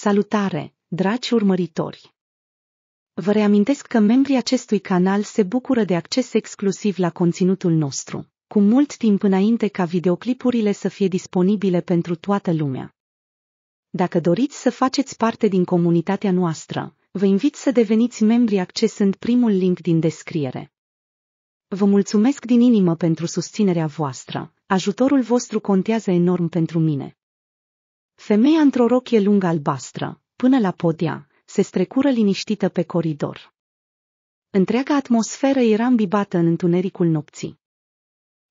Salutare, dragi urmăritori! Vă reamintesc că membrii acestui canal se bucură de acces exclusiv la conținutul nostru, cu mult timp înainte ca videoclipurile să fie disponibile pentru toată lumea. Dacă doriți să faceți parte din comunitatea noastră, vă invit să deveniți membri accesând primul link din descriere. Vă mulțumesc din inimă pentru susținerea voastră. Ajutorul vostru contează enorm pentru mine. Femeia într-o rochie lungă albastră, până la podea, se strecură liniștită pe coridor. Întreaga atmosferă era îmbibată în întunericul nopții.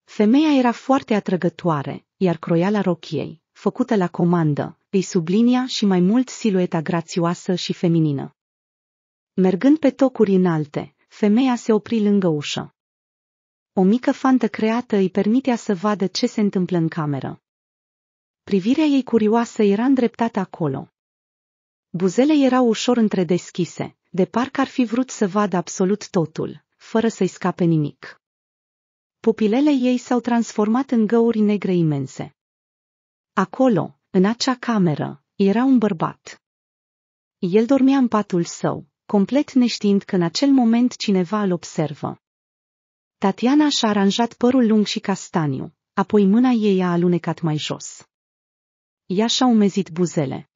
Femeia era foarte atrăgătoare, iar croiala rochiei, făcută la comandă, îi sublinia și mai mult silueta grațioasă și feminină. Mergând pe tocuri înalte, femeia se opri lângă ușă. O mică fantă creată îi permitea să vadă ce se întâmplă în cameră. Privirea ei curioasă era îndreptată acolo. Buzele erau ușor întredeschise, de parcă ar fi vrut să vadă absolut totul, fără să-i scape nimic. Pupilele ei s-au transformat în găuri negre imense. Acolo, în acea cameră, era un bărbat. El dormea în patul său, complet neștiind că în acel moment cineva îl observă. Tatiana și-a aranjat părul lung și castaniu, apoi mâna ei a alunecat mai jos. Ea și-a umezit buzele.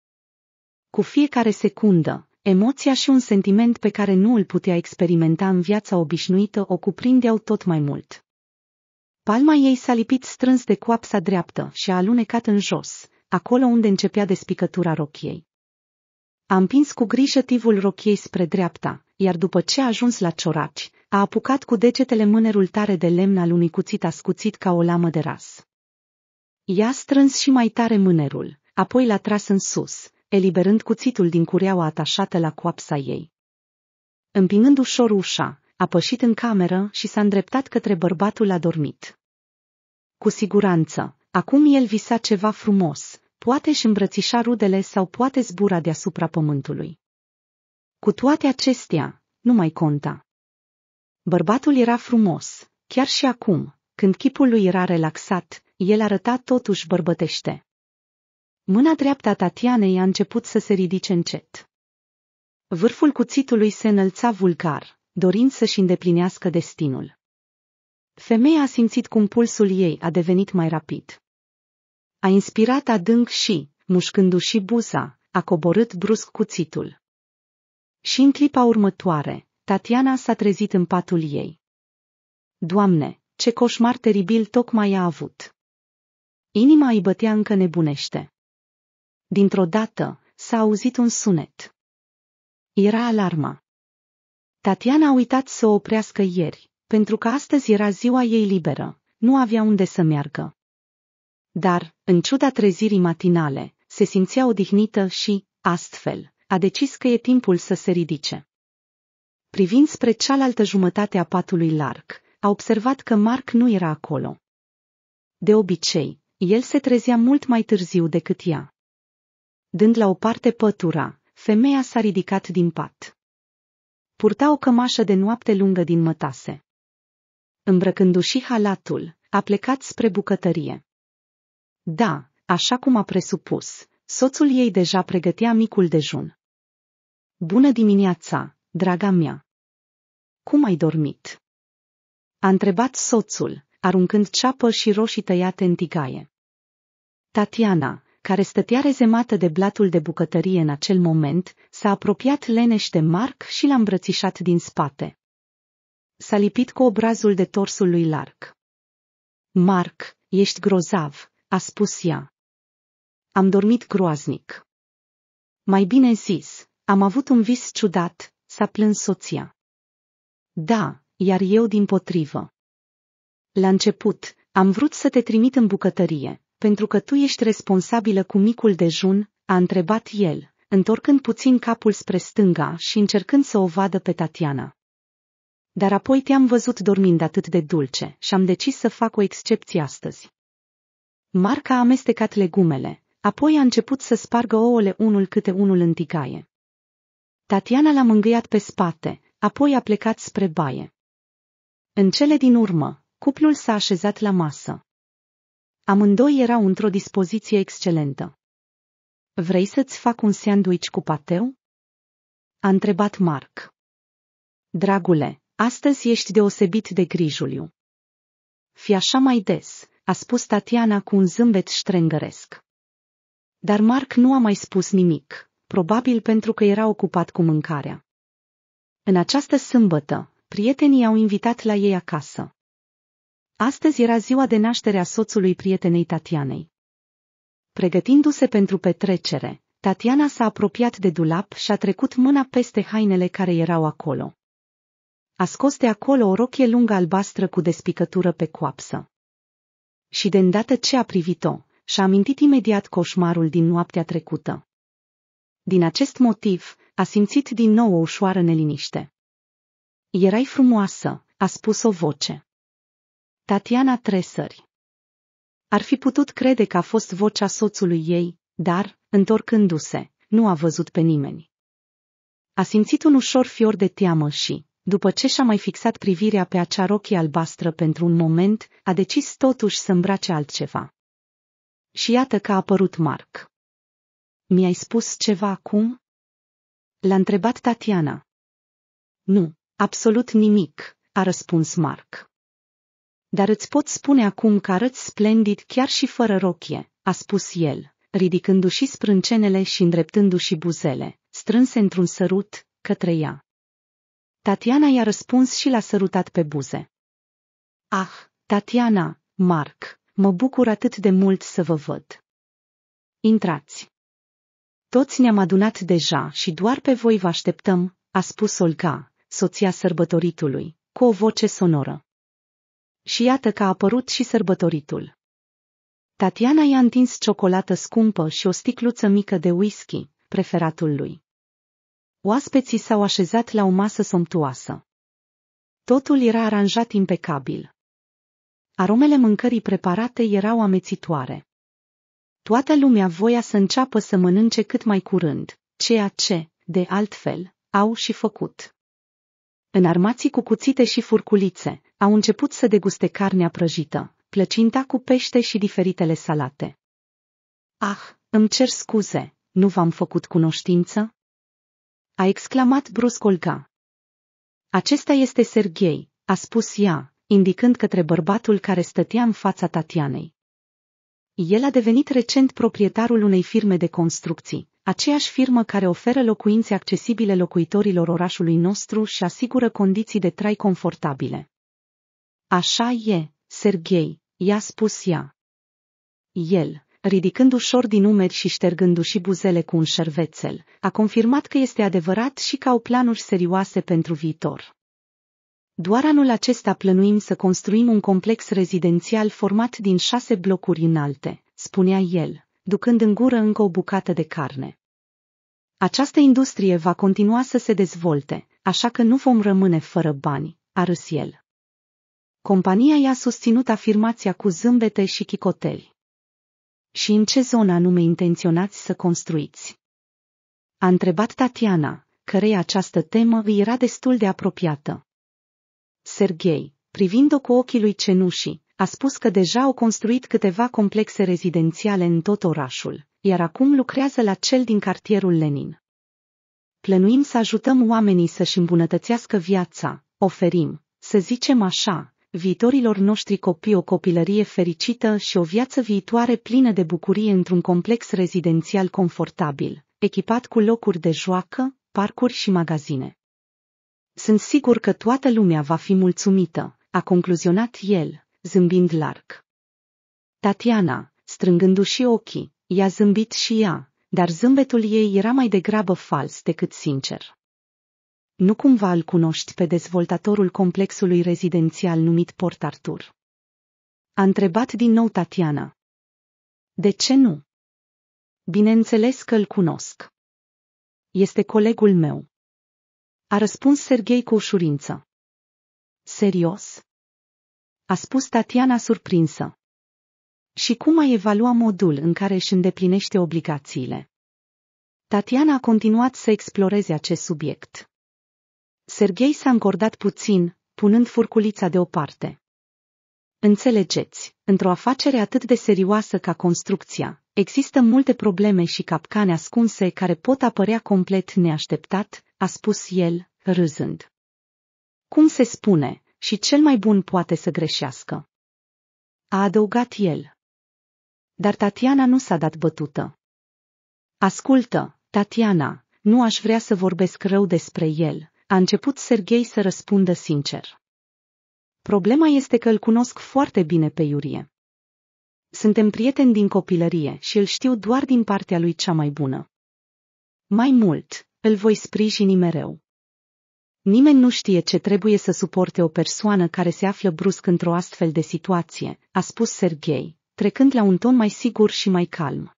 Cu fiecare secundă, emoția și un sentiment pe care nu îl putea experimenta în viața obișnuită o cuprindeau tot mai mult. Palma ei s-a lipit strâns de coapsa dreaptă și a alunecat în jos, acolo unde începea despicătura rochiei. A împins cu grijă tivul rochiei spre dreapta, iar după ce a ajuns la cioraci, a apucat cu degetele mânerul tare de lemn al unui cuțit ascuțit ca o lamă de ras. I-a strâns și mai tare mânerul, apoi l-a tras în sus, eliberând cuțitul din cureaua atașată la coapsa ei. Împingând ușor ușa, a pășit în cameră și s-a îndreptat către bărbatul adormit. Cu siguranță, acum el visa ceva frumos, poate și îmbrățișa rudele sau poate zbura deasupra pământului. Cu toate acestea, nu mai conta. Bărbatul era frumos, chiar și acum, când chipul lui era relaxat, el arăta totuși bărbătește. Mâna dreaptă a Tatianei a început să se ridice încet. Vârful cuțitului se înălța vulgar, dorind să-și îndeplinească destinul. Femeia a simțit cum pulsul ei a devenit mai rapid. A inspirat adânc și, mușcându-și buza, a coborât brusc cuțitul. Și în clipa următoare, Tatiana s-a trezit în patul ei. Doamne, ce coșmar teribil tocmai a avut! Inima îi bătea încă nebunește. Dintr-o dată, s-a auzit un sunet. Era alarma. Tatiana a uitat să o oprească ieri, pentru că astăzi era ziua ei liberă, nu avea unde să meargă. Dar, în ciuda trezirii matinale, se simțea odihnită și, astfel, a decis că e timpul să se ridice. Privind spre cealaltă jumătate a patului larg, a observat că Mark nu era acolo. De obicei, el se trezea mult mai târziu decât ea. Dând la o parte pătura, femeia s-a ridicat din pat. Purta o cămașă de noapte lungă din mătase. Îmbrăcându-și halatul, a plecat spre bucătărie. Da, așa cum a presupus, soțul ei deja pregătea micul dejun. Bună dimineața, draga mea! Cum ai dormit? A întrebat soțul, aruncând ceapă și roșii tăiate în tigaie. Tatiana, care stătea rezemată de blatul de bucătărie în acel moment, s-a apropiat leneș de Marc și l-a îmbrățișat din spate. S-a lipit cu obrazul de torsul lui Larc. Marc, ești grozav, a spus ea. Am dormit groaznic. Mai bine zis, am avut un vis ciudat, s-a plâns soția. Da, iar eu din potrivă. La început, am vrut să te trimit în bucătărie, pentru că tu ești responsabilă cu micul dejun, a întrebat el, întorcând puțin capul spre stânga și încercând să o vadă pe Tatiana. Dar apoi te-am văzut dormind atât de dulce și am decis să fac o excepție astăzi. Marca a amestecat legumele, apoi a început să spargă ouăle unul câte unul în tigaie. Tatiana l-a mângâiat pe spate, apoi a plecat spre baie. În cele din urmă, cuplul s-a așezat la masă. Amândoi erau într-o dispoziție excelentă. Vrei să-ți fac un sandwich cu pateu? A întrebat Mark. Dragule, astăzi ești deosebit de grijuliu. Fi așa mai des, a spus Tatiana cu un zâmbet ștrengăresc. Dar Mark nu a mai spus nimic, probabil pentru că era ocupat cu mâncarea. În această sâmbătă, prietenii au invitat la ei acasă. Astăzi era ziua de naștere a soțului prietenei Tatianei. Pregătindu-se pentru petrecere, Tatiana s-a apropiat de dulap și a trecut mâna peste hainele care erau acolo. A scos de acolo o rochie lungă albastră cu despicătură pe coapsă. Și de îndată ce a privit-o, și-a amintit imediat coșmarul din noaptea trecută. Din acest motiv, a simțit din nou o ușoară neliniște. Erai frumoasă, a spus o voce. Tatiana Tresări Ar fi putut crede că a fost vocea soțului ei, dar, întorcându-se, nu a văzut pe nimeni. A simțit un ușor fior de teamă și, după ce și-a mai fixat privirea pe acea rochie albastră pentru un moment, a decis totuși să îmbrace altceva. Și iată că a apărut Marc. Mi-ai spus ceva acum? L-a întrebat Tatiana. Nu, absolut nimic, a răspuns Marc. Dar îți pot spune acum că arăți splendid chiar și fără rochie, a spus el, ridicându-și sprâncenele și îndreptându-și buzele, strânse într-un sărut, către ea. Tatiana i-a răspuns și l-a sărutat pe buze. Ah, Tatiana, Marc, mă bucur atât de mult să vă văd. Intrați. Toți ne-am adunat deja și doar pe voi vă așteptăm, a spus Olga, soția sărbătoritului, cu o voce sonoră. Și iată că a apărut și sărbătoritul. Tatiana i-a întins ciocolată scumpă și o sticluță mică de whisky, preferatul lui. Oaspeții s-au așezat la o masă somptuoasă. Totul era aranjat impecabil. Aromele mâncării preparate erau amețitoare. Toată lumea voia să înceapă să mănânce cât mai curând, ceea ce, de altfel, au și făcut. Înarmații cu cuțite și furculițe, au început să deguste carnea prăjită, plăcinta cu pește și diferitele salate. Ah, îmi cer scuze, nu v-am făcut cunoștință? A exclamat brusc Olga. Acesta este Serghei, a spus ea, indicând către bărbatul care stătea în fața Tatianei. El a devenit recent proprietarul unei firme de construcții, aceeași firmă care oferă locuințe accesibile locuitorilor orașului nostru și asigură condiții de trai confortabile. Așa e, Serghei, i-a spus ea. El, ridicând ușor din umeri și ștergându-și buzele cu un șervețel, a confirmat că este adevărat și că au planuri serioase pentru viitor. Doar anul acesta plănuim să construim un complex rezidențial format din șase blocuri înalte, spunea el, ducând în gură încă o bucată de carne. Această industrie va continua să se dezvolte, așa că nu vom rămâne fără bani, a râs el. Compania i-a susținut afirmația cu zâmbete și chicoteli. Și în ce zonă anume intenționați să construiți? A întrebat Tatiana, cărei această temă îi era destul de apropiată. Serghei, privind-o cu ochii lui cenușii, a spus că deja au construit câteva complexe rezidențiale în tot orașul, iar acum lucrează la cel din cartierul Lenin. Plănuim să ajutăm oamenii să-și îmbunătățească viața, oferim, să zicem așa, viitorilor noștri copii o copilărie fericită și o viață viitoare plină de bucurie într-un complex rezidențial confortabil, echipat cu locuri de joacă, parcuri și magazine. Sunt sigur că toată lumea va fi mulțumită, a concluzionat el, zâmbind larg. Tatiana, strângându-și ochii, i-a zâmbit și ea, dar zâmbetul ei era mai degrabă fals decât sincer nu cumva îl cunoști pe dezvoltatorul complexului rezidențial numit Port Arthur? A întrebat din nou Tatiana. De ce nu? Bineînțeles că îl cunosc. Este colegul meu. A răspuns Serghei cu ușurință. Serios? A spus Tatiana surprinsă. Și cum a evalua modul în care își îndeplinește obligațiile? Tatiana a continuat să exploreze acest subiect. Serghei s-a încordat puțin, punând furculița deoparte. Înțelegeți, într-o afacere atât de serioasă ca construcția, există multe probleme și capcane ascunse care pot apărea complet neașteptat, a spus el, râzând. Cum se spune, și cel mai bun poate să greșească. A adăugat el. Dar Tatiana nu s-a dat bătută. Ascultă, Tatiana, nu aș vrea să vorbesc rău despre el, a început Serghei să răspundă sincer. Problema este că îl cunosc foarte bine pe Iurie. Suntem prieteni din copilărie și îl știu doar din partea lui cea mai bună. Mai mult, îl voi sprijini mereu. Nimeni nu știe ce trebuie să suporte o persoană care se află brusc într-o astfel de situație, a spus Serghei, trecând la un ton mai sigur și mai calm.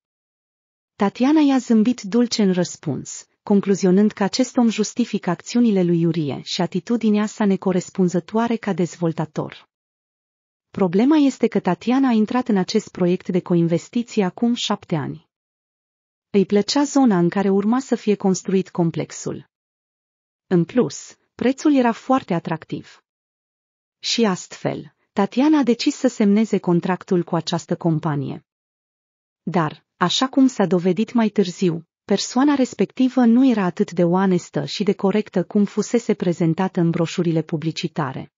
Tatiana i-a zâmbit dulce în răspuns, concluzionând că acest om justifică acțiunile lui Iurie și atitudinea sa necorespunzătoare ca dezvoltator. Problema este că Tatiana a intrat în acest proiect de coinvestiție acum șapte ani. Îi plăcea zona în care urma să fie construit complexul. În plus, prețul era foarte atractiv. Și astfel, Tatiana a decis să semneze contractul cu această companie. Dar, așa cum s-a dovedit mai târziu, Persoana respectivă nu era atât de oanestă și de corectă cum fusese prezentată în broșurile publicitare.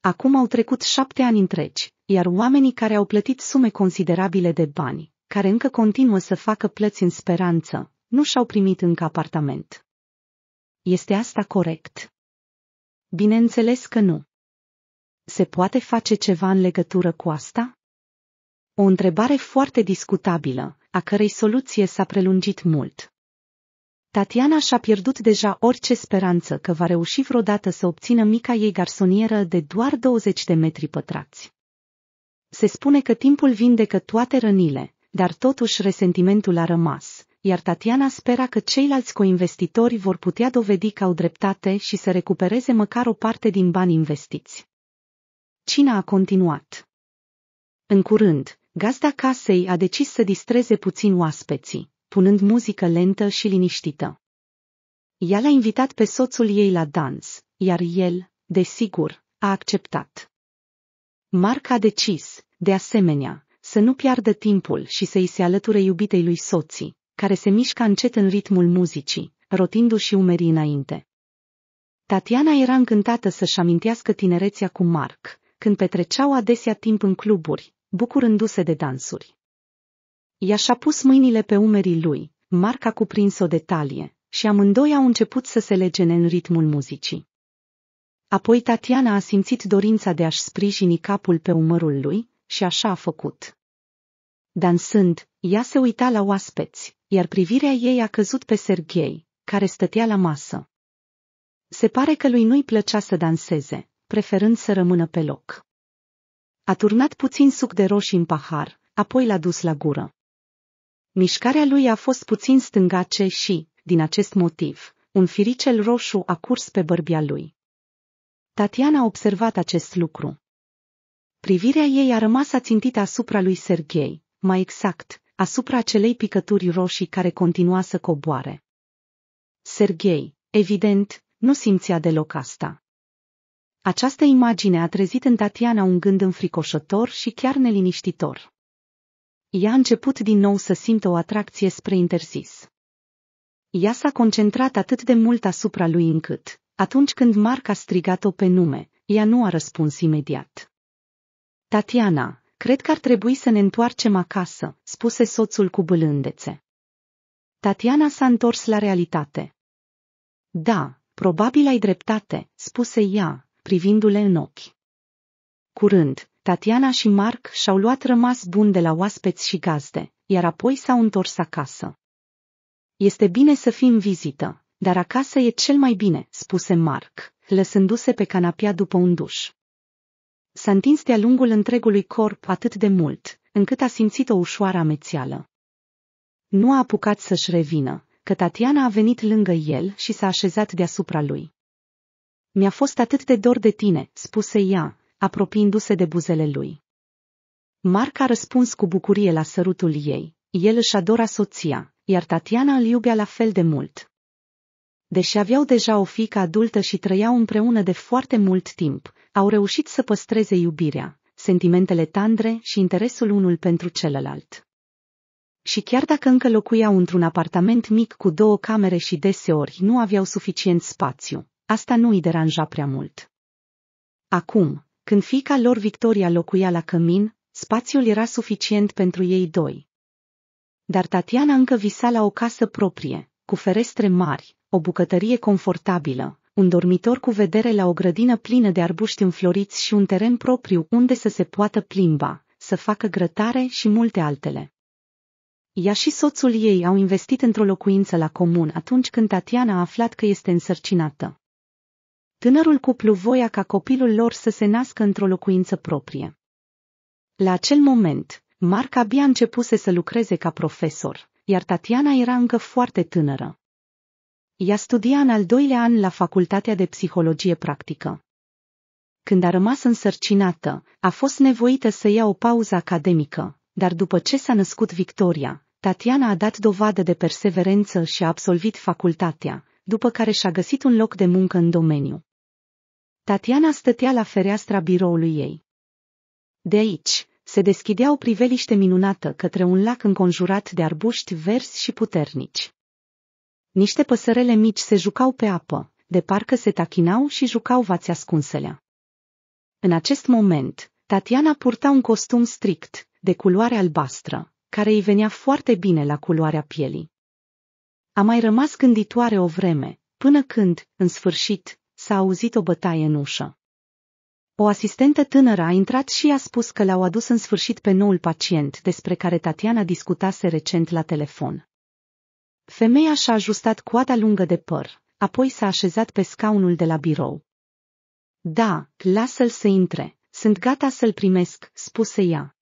Acum au trecut șapte ani întregi, iar oamenii care au plătit sume considerabile de bani, care încă continuă să facă plăți în speranță, nu și-au primit încă apartament. Este asta corect? Bineînțeles că nu. Se poate face ceva în legătură cu asta? O întrebare foarte discutabilă, a cărei soluție s-a prelungit mult. Tatiana și-a pierdut deja orice speranță că va reuși vreodată să obțină mica ei garsonieră de doar 20 de metri pătrați. Se spune că timpul vindecă toate rănile, dar totuși resentimentul a rămas, iar Tatiana spera că ceilalți coinvestitori vor putea dovedi că au dreptate și să recupereze măcar o parte din bani investiți. Cina a continuat. În curând, Gazda casei a decis să distreze puțin oaspeții, punând muzică lentă și liniștită. Ea l-a invitat pe soțul ei la dans, iar el, desigur, a acceptat. Marc a decis, de asemenea, să nu piardă timpul și să-i se alăture iubitei lui soții, care se mișca încet în ritmul muzicii, rotindu-și umerii înainte. Tatiana era încântată să-și amintească tinerețea cu Marc, când petreceau adesea timp în cluburi, bucurându-se de dansuri. Ea și-a pus mâinile pe umerii lui, marca cuprins-o de talie, și amândoi au început să se legene în ritmul muzicii. Apoi Tatiana a simțit dorința de a-și sprijini capul pe umărul lui și așa a făcut. Dansând, ea se uita la oaspeți, iar privirea ei a căzut pe Serghei, care stătea la masă. Se pare că lui nu-i plăcea să danseze, preferând să rămână pe loc. A turnat puțin suc de roșii în pahar, apoi l-a dus la gură. Mișcarea lui a fost puțin stângace și, din acest motiv, un firicel roșu a curs pe bărbia lui. Tatiana a observat acest lucru. Privirea ei a rămas ațintită asupra lui Serghei, mai exact, asupra acelei picături roșii care continua să coboare. Serghei, evident, nu simțea deloc asta. Această imagine a trezit în Tatiana un gând înfricoșător și chiar neliniștitor. Ea a început din nou să simtă o atracție spre interzis. Ea s-a concentrat atât de mult asupra lui încât, atunci când Marc a strigat-o pe nume, ea nu a răspuns imediat. Tatiana, cred că ar trebui să ne întoarcem acasă, spuse soțul cu bâlândețe. Tatiana s-a întors la realitate. Da, probabil ai dreptate, spuse ea, privindu-le în ochi. Curând, Tatiana și Marc și-au luat rămas bun de la oaspeți și gazde, iar apoi s-au întors acasă. Este bine să fim vizită, dar acasă e cel mai bine, spuse Marc, lăsându-se pe canapia după un duș. S-a întins de-a lungul întregului corp atât de mult, încât a simțit o ușoară amețeală. Nu a apucat să-și revină, că Tatiana a venit lângă el și s-a așezat deasupra lui. Mi-a fost atât de dor de tine, spuse ea, apropiindu-se de buzele lui. Marc a răspuns cu bucurie la sărutul ei. El își adora soția, iar Tatiana îl iubea la fel de mult. Deși aveau deja o fică adultă și trăiau împreună de foarte mult timp, au reușit să păstreze iubirea, sentimentele tandre și interesul unul pentru celălalt. Și chiar dacă încă locuiau într-un apartament mic cu două camere și deseori nu aveau suficient spațiu, Asta nu îi deranja prea mult. Acum, când fica lor Victoria locuia la cămin, spațiul era suficient pentru ei doi. Dar Tatiana încă visa la o casă proprie, cu ferestre mari, o bucătărie confortabilă, un dormitor cu vedere la o grădină plină de arbuști înfloriți și un teren propriu unde să se poată plimba, să facă grătare și multe altele. Ea și soțul ei au investit într-o locuință la comun atunci când Tatiana a aflat că este însărcinată tânărul cuplu voia ca copilul lor să se nască într-o locuință proprie. La acel moment, Marc abia începuse să lucreze ca profesor, iar Tatiana era încă foarte tânără. Ea studia în al doilea an la Facultatea de Psihologie Practică. Când a rămas însărcinată, a fost nevoită să ia o pauză academică, dar după ce s-a născut Victoria, Tatiana a dat dovadă de perseverență și a absolvit facultatea, după care și-a găsit un loc de muncă în domeniu. Tatiana stătea la fereastra biroului ei. De aici, se deschidea o priveliște minunată către un lac înconjurat de arbuști verzi și puternici. Niște păsărele mici se jucau pe apă, de parcă se tachinau și jucau vați ascunselea. În acest moment, Tatiana purta un costum strict, de culoare albastră, care îi venea foarte bine la culoarea pielii. A mai rămas gânditoare o vreme, până când, în sfârșit, s-a auzit o bătaie în ușă. O asistentă tânără a intrat și a spus că l-au adus în sfârșit pe noul pacient despre care Tatiana discutase recent la telefon. Femeia și-a ajustat coada lungă de păr, apoi s-a așezat pe scaunul de la birou. Da, lasă-l să intre, sunt gata să-l primesc, spuse ea.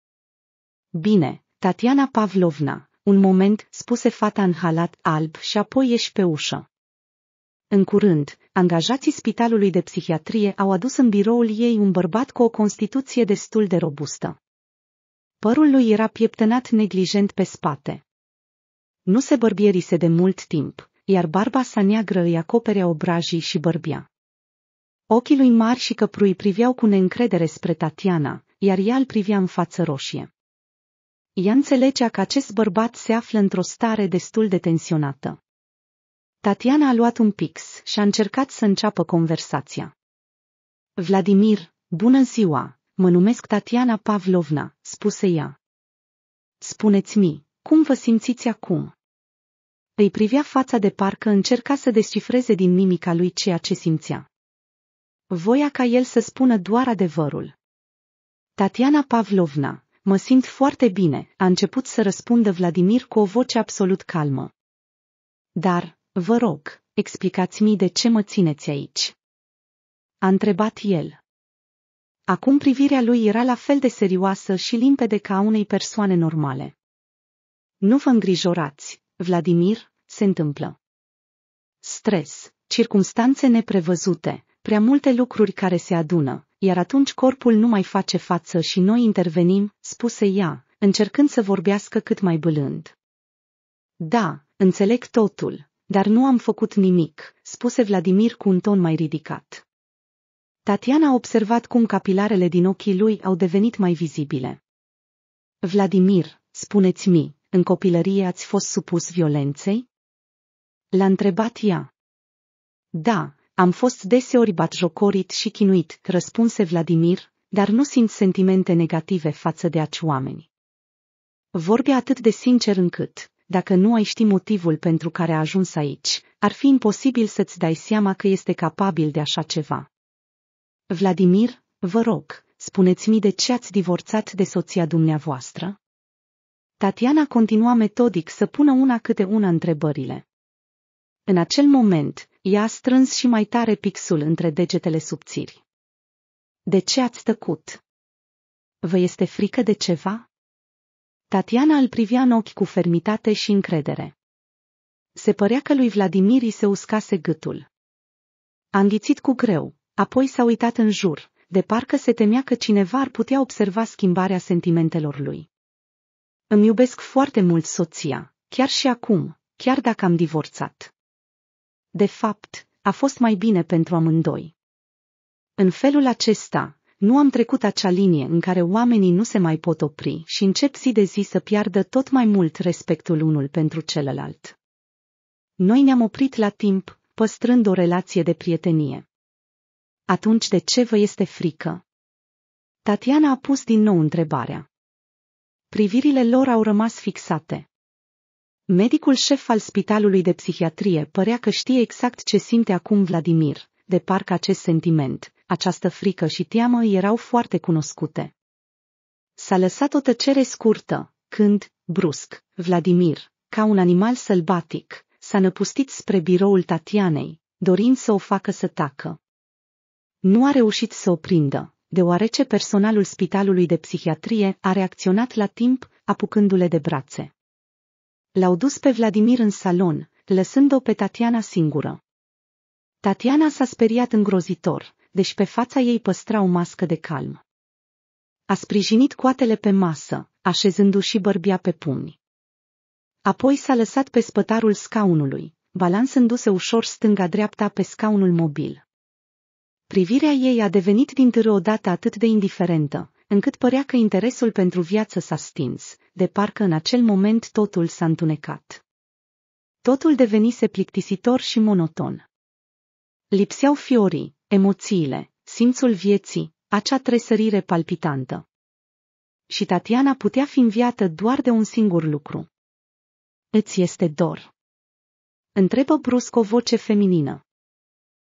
Bine, Tatiana Pavlovna, un moment, spuse fata în halat alb și apoi ieși pe ușă. În curând, angajații Spitalului de Psihiatrie au adus în biroul ei un bărbat cu o constituție destul de robustă. Părul lui era pieptănat neglijent pe spate. Nu se bărbierise de mult timp, iar barba sa neagră îi acoperea obrajii și bărbia. Ochii lui mari și căprui priveau cu neîncredere spre Tatiana, iar ea îl privea în față roșie. Ea înțelegea că acest bărbat se află într-o stare destul de tensionată. Tatiana a luat un pix și a încercat să înceapă conversația. Vladimir, bună ziua, mă numesc Tatiana Pavlovna, spuse ea. Spuneți-mi, cum vă simțiți acum? Îi privea fața de parcă încerca să descifreze din mimica lui ceea ce simțea. Voia ca el să spună doar adevărul. Tatiana Pavlovna, mă simt foarte bine, a început să răspundă Vladimir cu o voce absolut calmă. Dar, Vă rog, explicați-mi de ce mă țineți aici. A întrebat el. Acum privirea lui era la fel de serioasă și limpede ca a unei persoane normale. Nu vă îngrijorați, Vladimir, se întâmplă. Stres, circumstanțe neprevăzute, prea multe lucruri care se adună, iar atunci corpul nu mai face față și noi intervenim, spuse ea, încercând să vorbească cât mai bălând. Da, înțeleg totul, dar nu am făcut nimic, spuse Vladimir cu un ton mai ridicat. Tatiana a observat cum capilarele din ochii lui au devenit mai vizibile. Vladimir, spuneți-mi, în copilărie ați fost supus violenței? L-a întrebat ea. Da, am fost deseori batjocorit și chinuit, răspunse Vladimir, dar nu simt sentimente negative față de aci oameni. Vorbea atât de sincer încât, dacă nu ai ști motivul pentru care a ajuns aici, ar fi imposibil să-ți dai seama că este capabil de așa ceva. Vladimir, vă rog, spuneți-mi de ce ați divorțat de soția dumneavoastră? Tatiana continua metodic să pună una câte una întrebările. În acel moment, ea a strâns și mai tare pixul între degetele subțiri. De ce ați tăcut? Vă este frică de ceva? Tatiana îl privea în ochi cu fermitate și încredere. Se părea că lui Vladimir îi se uscase gâtul. A înghițit cu greu, apoi s-a uitat în jur, de parcă se temea că cineva ar putea observa schimbarea sentimentelor lui. Îmi iubesc foarte mult soția, chiar și acum, chiar dacă am divorțat. De fapt, a fost mai bine pentru amândoi. În felul acesta, nu am trecut acea linie în care oamenii nu se mai pot opri și încep zi de zi să piardă tot mai mult respectul unul pentru celălalt. Noi ne-am oprit la timp, păstrând o relație de prietenie. Atunci de ce vă este frică? Tatiana a pus din nou întrebarea. Privirile lor au rămas fixate. Medicul șef al spitalului de psihiatrie părea că știe exact ce simte acum Vladimir, de parcă acest sentiment, această frică și teamă erau foarte cunoscute. S-a lăsat o tăcere scurtă, când, brusc, Vladimir, ca un animal sălbatic, s-a năpustit spre biroul Tatianei, dorind să o facă să tacă. Nu a reușit să o prindă, deoarece personalul spitalului de psihiatrie a reacționat la timp, apucându-le de brațe. L-au dus pe Vladimir în salon, lăsând-o pe Tatiana singură. Tatiana s-a speriat îngrozitor, deși pe fața ei păstra o mască de calm. A sprijinit coatele pe masă, așezându-și bărbia pe pumni. Apoi s-a lăsat pe spătarul scaunului, balansându-se ușor stânga-dreapta pe scaunul mobil. Privirea ei a devenit din o odată atât de indiferentă, încât părea că interesul pentru viață s-a stins, de parcă în acel moment totul s-a întunecat. Totul devenise plictisitor și monoton. Lipseau fiorii, emoțiile, simțul vieții, acea tresărire palpitantă. Și Tatiana putea fi înviată doar de un singur lucru. Îți este dor. Întrebă brusc o voce feminină.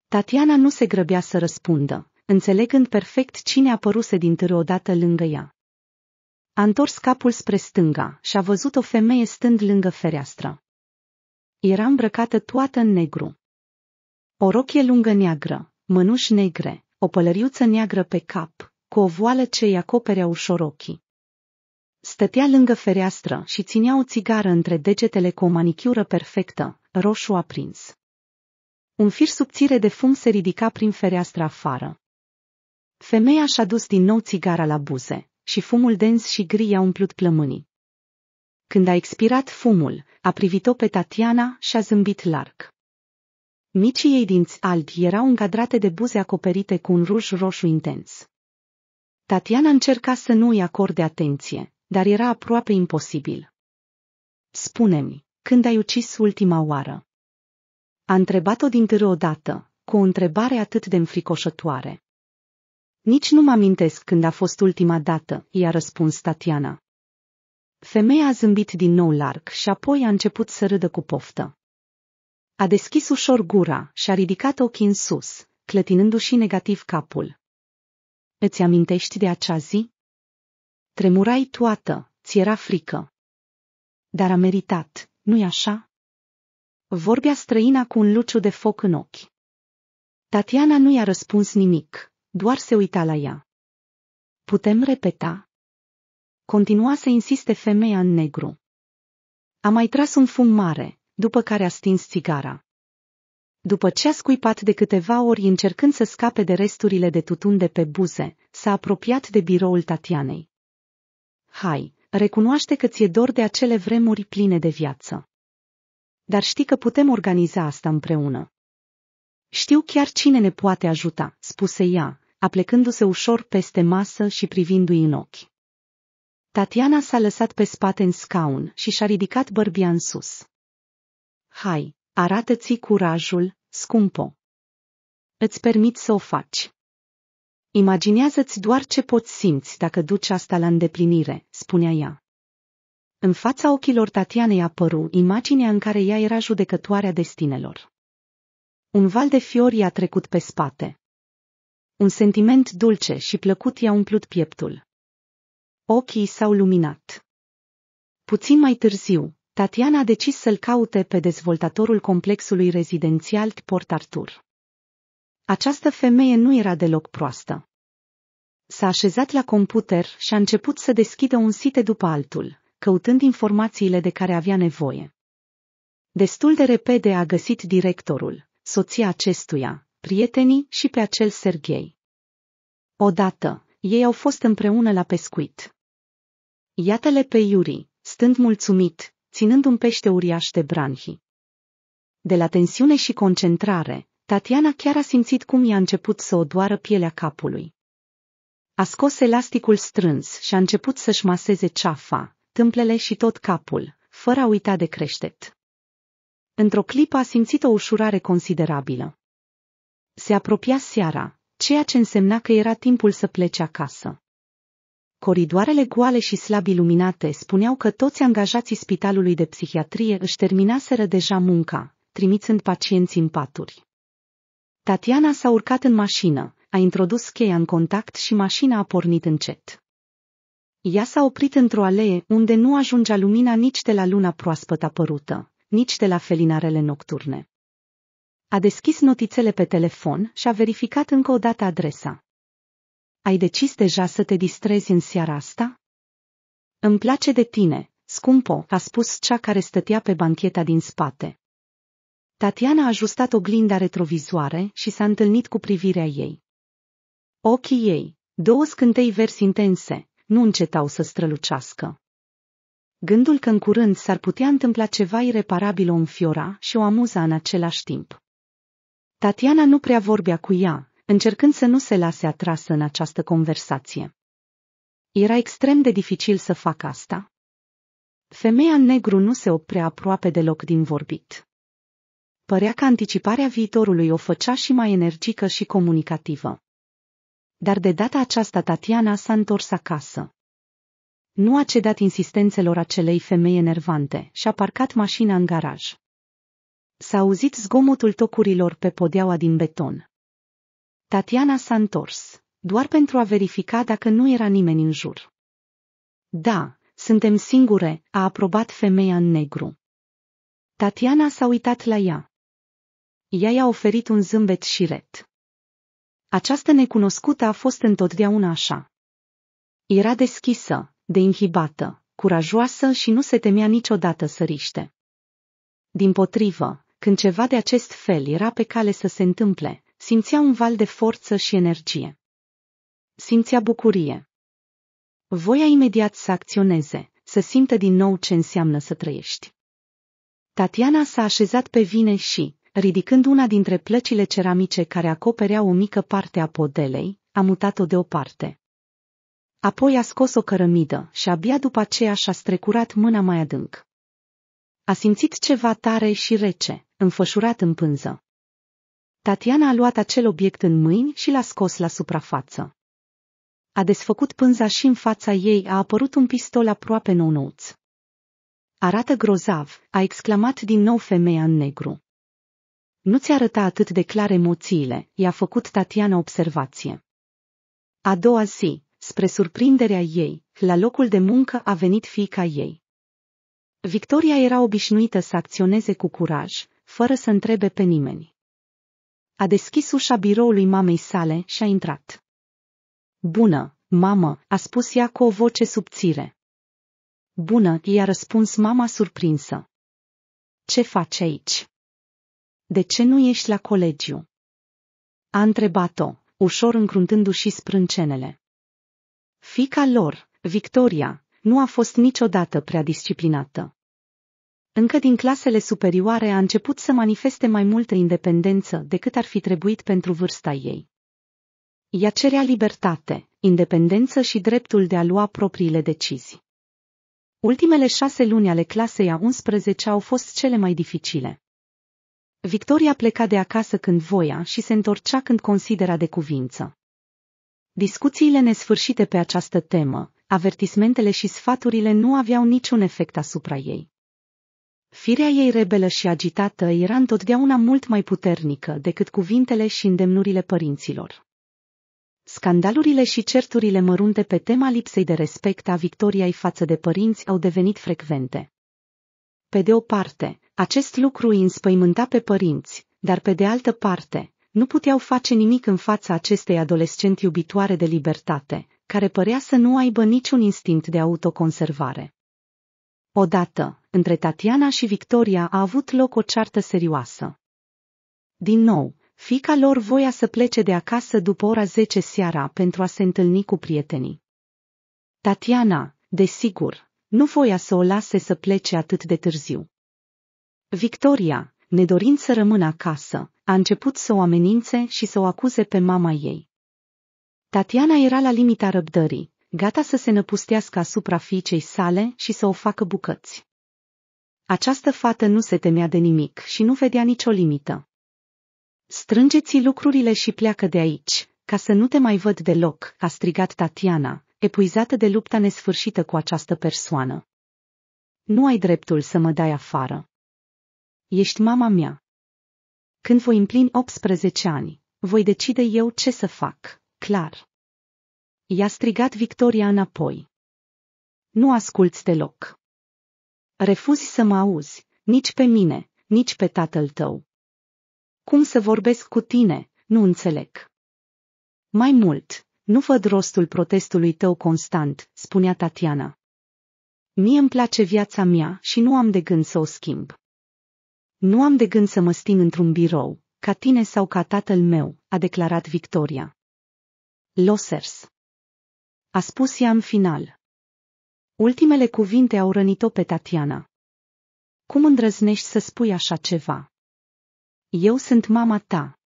Tatiana nu se grăbea să răspundă, înțelegând perfect cine apăruse dintr-o dată lângă ea. A întors capul spre stânga și a văzut o femeie stând lângă fereastră. Era îmbrăcată toată în negru. O rochie lungă neagră, mânuși negre, o pălăriuță neagră pe cap, cu o voală ce îi acoperea ușor ochii. Stătea lângă fereastră și ținea o țigară între degetele cu o manichiură perfectă, roșu aprins. Un fir subțire de fum se ridica prin fereastră afară. Femeia și-a dus din nou țigara la buze și fumul dens și gri i-a umplut plămânii. Când a expirat fumul, a privit-o pe Tatiana și a zâmbit larg. Micii ei dinți albi erau încadrate de buze acoperite cu un ruj roșu intens. Tatiana încerca să nu îi acorde atenție, dar era aproape imposibil. Spune-mi, când ai ucis ultima oară? A întrebat-o din târâ odată, cu o întrebare atât de înfricoșătoare. Nici nu mă amintesc când a fost ultima dată, i-a răspuns Tatiana. Femeia a zâmbit din nou larg și apoi a început să râdă cu poftă. A deschis ușor gura și a ridicat ochii în sus, clătinându-și negativ capul. Îți amintești de acea zi? Tremurai toată, ți era frică. Dar a meritat, nu-i așa? Vorbea străina cu un luciu de foc în ochi. Tatiana nu i-a răspuns nimic, doar se uita la ea. Putem repeta? Continua să insiste femeia în negru. A mai tras un fum mare, după care a stins țigara. După ce a scuipat de câteva ori încercând să scape de resturile de tutun de pe buze, s-a apropiat de biroul Tatianei. Hai, recunoaște că ți-e dor de acele vremuri pline de viață. Dar știi că putem organiza asta împreună. Știu chiar cine ne poate ajuta, spuse ea, aplecându-se ușor peste masă și privindu-i în ochi. Tatiana s-a lăsat pe spate în scaun și și-a ridicat bărbia în sus. Hai, arată-ți curajul, scumpo. Îți permit să o faci. Imaginează-ți doar ce poți simți dacă duci asta la îndeplinire, spunea ea. În fața ochilor Tatianei apăru imaginea în care ea era judecătoarea destinelor. Un val de fiori i-a trecut pe spate. Un sentiment dulce și plăcut i-a umplut pieptul. Ochii s-au luminat. Puțin mai târziu, Tatiana a decis să-l caute pe dezvoltatorul complexului rezidențial Port Arthur. Această femeie nu era deloc proastă. S-a așezat la computer și a început să deschidă un site după altul, căutând informațiile de care avea nevoie. Destul de repede a găsit directorul, soția acestuia, prietenii și pe acel Serghei. Odată, ei au fost împreună la pescuit. Iată-le pe Iuri, stând mulțumit, ținând un pește uriaș de branhi. De la tensiune și concentrare, Tatiana chiar a simțit cum i-a început să o doară pielea capului. A scos elasticul strâns și a început să-și maseze ceafa, tâmplele și tot capul, fără a uita de creștet. Într-o clipă a simțit o ușurare considerabilă. Se apropia seara, ceea ce însemna că era timpul să plece acasă. Coridoarele goale și slab iluminate spuneau că toți angajații spitalului de psihiatrie își terminaseră deja munca, trimițând pacienții în paturi. Tatiana s-a urcat în mașină, a introdus cheia în contact și mașina a pornit încet. Ea s-a oprit într-o alee unde nu ajungea lumina nici de la luna proaspăt apărută, nici de la felinarele nocturne. A deschis notițele pe telefon și a verificat încă o dată adresa ai decis deja să te distrezi în seara asta? Îmi place de tine, scumpo, a spus cea care stătea pe bancheta din spate. Tatiana a ajustat oglinda retrovizoare și s-a întâlnit cu privirea ei. Ochii ei, două scântei verzi intense, nu încetau să strălucească. Gândul că în curând s-ar putea întâmpla ceva ireparabil o înfiora și o amuza în același timp. Tatiana nu prea vorbea cu ea, încercând să nu se lase atrasă în această conversație. Era extrem de dificil să fac asta. Femeia negru nu se oprea aproape deloc din vorbit. Părea că anticiparea viitorului o făcea și mai energică și comunicativă. Dar de data aceasta Tatiana s-a întors acasă nu a cedat insistențelor acelei femei enervante și a parcat mașina în garaj. S-a auzit zgomotul tocurilor pe podeaua din beton. Tatiana s-a întors, doar pentru a verifica dacă nu era nimeni în jur. Da, suntem singure, a aprobat femeia în negru. Tatiana s-a uitat la ea. Ea i-a oferit un zâmbet șiret. Această necunoscută a fost întotdeauna așa. Era deschisă, de inhibată, curajoasă și nu se temea niciodată să riște. Din potrivă, când ceva de acest fel era pe cale să se întâmple, Simțea un val de forță și energie. Simțea bucurie. Voia imediat să acționeze, să simtă din nou ce înseamnă să trăiești. Tatiana s-a așezat pe vine și, ridicând una dintre plăcile ceramice care acopereau o mică parte a podelei, a mutat-o deoparte. Apoi a scos o cărămidă și abia după aceea și-a strecurat mâna mai adânc. A simțit ceva tare și rece, înfășurat în pânză. Tatiana a luat acel obiect în mâini și l-a scos la suprafață. A desfăcut pânza și în fața ei a apărut un pistol aproape nou-nouț. Arată grozav, a exclamat din nou femeia în negru. Nu ți arăta atât de clar emoțiile, i-a făcut Tatiana observație. A doua zi, spre surprinderea ei, la locul de muncă a venit fiica ei. Victoria era obișnuită să acționeze cu curaj, fără să întrebe pe nimeni. A deschis ușa biroului mamei sale și a intrat. Bună, mamă, a spus ea cu o voce subțire. Bună, i-a răspuns mama surprinsă. Ce faci aici? De ce nu ești la colegiu? A întrebat-o, ușor încruntându-și sprâncenele. Fica lor, Victoria, nu a fost niciodată prea disciplinată. Încă din clasele superioare a început să manifeste mai multă independență decât ar fi trebuit pentru vârsta ei. Ea cerea libertate, independență și dreptul de a lua propriile decizii. Ultimele șase luni ale clasei a 11 au fost cele mai dificile. Victoria pleca de acasă când voia și se întorcea când considera de cuvință. Discuțiile nesfârșite pe această temă, avertismentele și sfaturile nu aveau niciun efect asupra ei. Firea ei rebelă și agitată era întotdeauna mult mai puternică decât cuvintele și îndemnurile părinților. Scandalurile și certurile mărunte pe tema lipsei de respect a Victoriei față de părinți au devenit frecvente. Pe de o parte, acest lucru îi înspăimânta pe părinți, dar pe de altă parte, nu puteau face nimic în fața acestei adolescenti iubitoare de libertate, care părea să nu aibă niciun instinct de autoconservare. Odată, între Tatiana și Victoria a avut loc o ceartă serioasă. Din nou, fica lor voia să plece de acasă după ora 10 seara pentru a se întâlni cu prietenii. Tatiana, desigur, nu voia să o lase să plece atât de târziu. Victoria, nedorind să rămână acasă, a început să o amenințe și să o acuze pe mama ei. Tatiana era la limita răbdării, gata să se năpustească asupra fiicei sale și să o facă bucăți. Această fată nu se temea de nimic și nu vedea nicio limită. Strângeți lucrurile și pleacă de aici, ca să nu te mai văd deloc, a strigat Tatiana, epuizată de lupta nesfârșită cu această persoană. Nu ai dreptul să mă dai afară. Ești mama mea. Când voi împlini 18 ani, voi decide eu ce să fac, clar. I-a strigat Victoria înapoi. Nu asculți deloc. Refuzi să mă auzi, nici pe mine, nici pe tatăl tău. Cum să vorbesc cu tine, nu înțeleg. Mai mult, nu văd rostul protestului tău constant, spunea Tatiana. Mie îmi place viața mea și nu am de gând să o schimb. Nu am de gând să mă sting într-un birou, ca tine sau ca tatăl meu, a declarat Victoria. Losers. A spus ea în final. Ultimele cuvinte au rănit-o pe Tatiana. Cum îndrăznești să spui așa ceva? Eu sunt mama ta.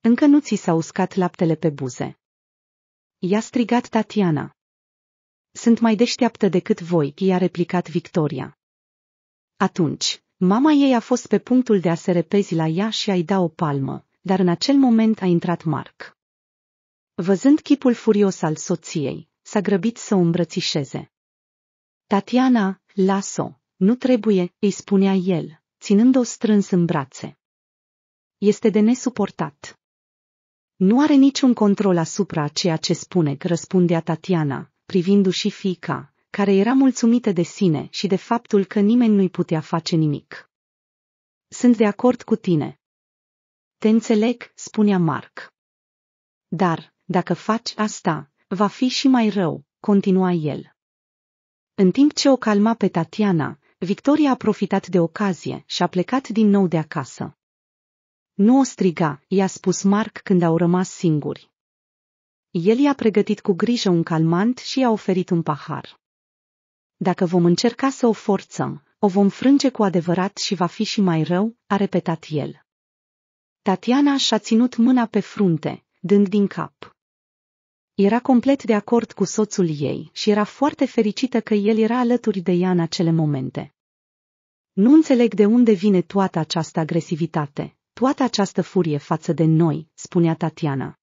Încă nu ți s-a uscat laptele pe buze. I-a strigat Tatiana. Sunt mai deșteaptă decât voi, i-a replicat Victoria. Atunci, mama ei a fost pe punctul de a se repezi la ea și a-i da o palmă, dar în acel moment a intrat Marc. Văzând chipul furios al soției, s-a grăbit să o îmbrățișeze. Tatiana, las-o, nu trebuie, îi spunea el, ținând-o strâns în brațe. Este de nesuportat. Nu are niciun control asupra ceea ce spune, răspundea Tatiana, privindu-și fica, care era mulțumită de sine și de faptul că nimeni nu-i putea face nimic. Sunt de acord cu tine. Te înțeleg, spunea Marc. Dar, dacă faci asta, va fi și mai rău, continua el. În timp ce o calma pe Tatiana, Victoria a profitat de ocazie și a plecat din nou de acasă. Nu o striga, i-a spus Marc când au rămas singuri. El i-a pregătit cu grijă un calmant și i-a oferit un pahar. Dacă vom încerca să o forțăm, o vom frânge cu adevărat și va fi și mai rău, a repetat el. Tatiana și-a ținut mâna pe frunte, dând din cap. Era complet de acord cu soțul ei și era foarte fericită că el era alături de ea în acele momente. Nu înțeleg de unde vine toată această agresivitate, toată această furie față de noi, spunea Tatiana.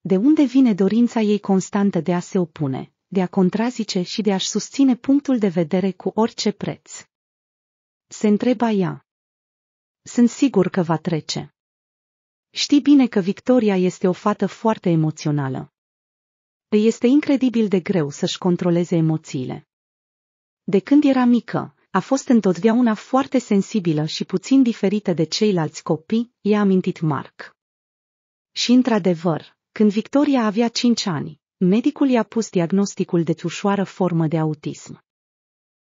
De unde vine dorința ei constantă de a se opune, de a contrazice și de a-și susține punctul de vedere cu orice preț? Se întreba ea. Sunt sigur că va trece. Știi bine că Victoria este o fată foarte emoțională. Îi este incredibil de greu să-și controleze emoțiile. De când era mică, a fost întotdeauna foarte sensibilă și puțin diferită de ceilalți copii, i-a amintit Mark. Și într-adevăr, când Victoria avea cinci ani, medicul i-a pus diagnosticul de ușoară formă de autism.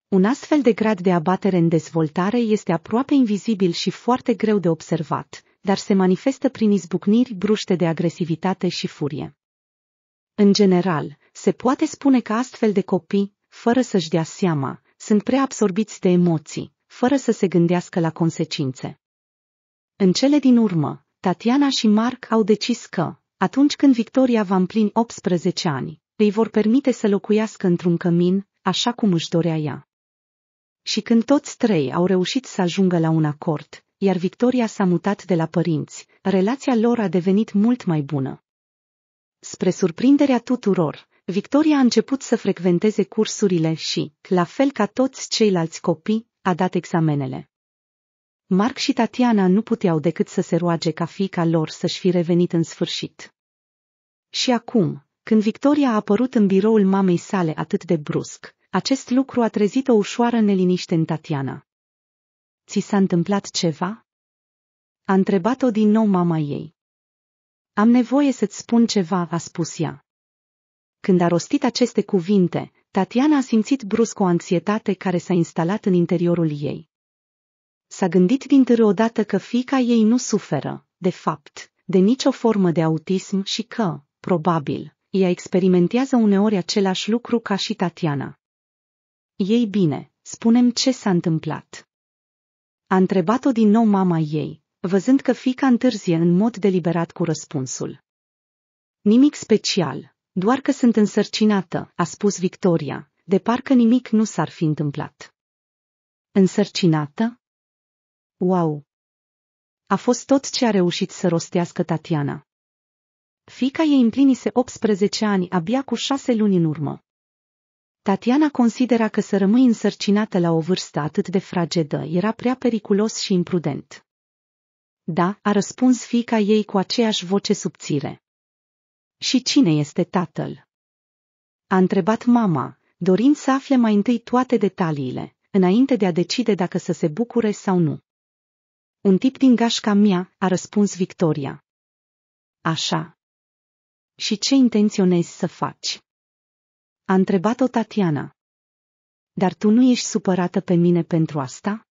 Un astfel de grad de abatere în dezvoltare este aproape invizibil și foarte greu de observat, dar se manifestă prin izbucniri bruște de agresivitate și furie. În general, se poate spune că astfel de copii, fără să-și dea seama, sunt prea absorbiți de emoții, fără să se gândească la consecințe. În cele din urmă, Tatiana și Marc au decis că, atunci când Victoria va împlini 18 ani, îi vor permite să locuiască într-un cămin, așa cum își dorea ea. Și când toți trei au reușit să ajungă la un acord, iar Victoria s-a mutat de la părinți, relația lor a devenit mult mai bună. Spre surprinderea tuturor, Victoria a început să frecventeze cursurile și, la fel ca toți ceilalți copii, a dat examenele. Marc și Tatiana nu puteau decât să se roage ca fiica lor să-și fi revenit în sfârșit. Și acum, când Victoria a apărut în biroul mamei sale atât de brusc, acest lucru a trezit o ușoară neliniște în Tatiana. Ți s-a întâmplat ceva? A întrebat-o din nou mama ei. Am nevoie să-ți spun ceva, a spus ea. Când a rostit aceste cuvinte, Tatiana a simțit brusc o anxietate care s-a instalat în interiorul ei. S-a gândit din o odată că fica ei nu suferă, de fapt, de nicio formă de autism și că, probabil, ea experimentează uneori același lucru ca și Tatiana. Ei bine, spunem ce s-a întâmplat. A întrebat-o din nou mama ei, văzând că fica întârzie în mod deliberat cu răspunsul. Nimic special, doar că sunt însărcinată, a spus Victoria, de parcă nimic nu s-ar fi întâmplat. Însărcinată? Wow! A fost tot ce a reușit să rostească Tatiana. Fica ei împlinise 18 ani abia cu șase luni în urmă. Tatiana considera că să rămâi însărcinată la o vârstă atât de fragedă era prea periculos și imprudent. Da, a răspuns fica ei cu aceeași voce subțire. Și cine este tatăl? A întrebat mama, dorind să afle mai întâi toate detaliile, înainte de a decide dacă să se bucure sau nu. Un tip din gașca mea, a răspuns Victoria. Așa. Și ce intenționezi să faci? A întrebat-o Tatiana. Dar tu nu ești supărată pe mine pentru asta?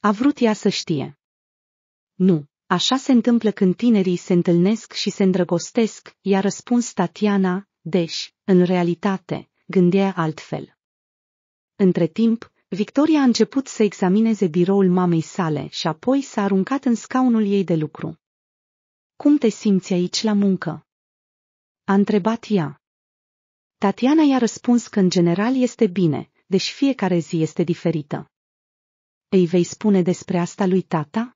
A vrut ea să știe. Nu. Așa se întâmplă când tinerii se întâlnesc și se îndrăgostesc, i-a răspuns Tatiana, deși, în realitate, gândea altfel. Între timp, Victoria a început să examineze biroul mamei sale și apoi s-a aruncat în scaunul ei de lucru. Cum te simți aici la muncă? A întrebat ea. Tatiana i-a răspuns că în general este bine, deși fiecare zi este diferită. Ei vei spune despre asta lui tata?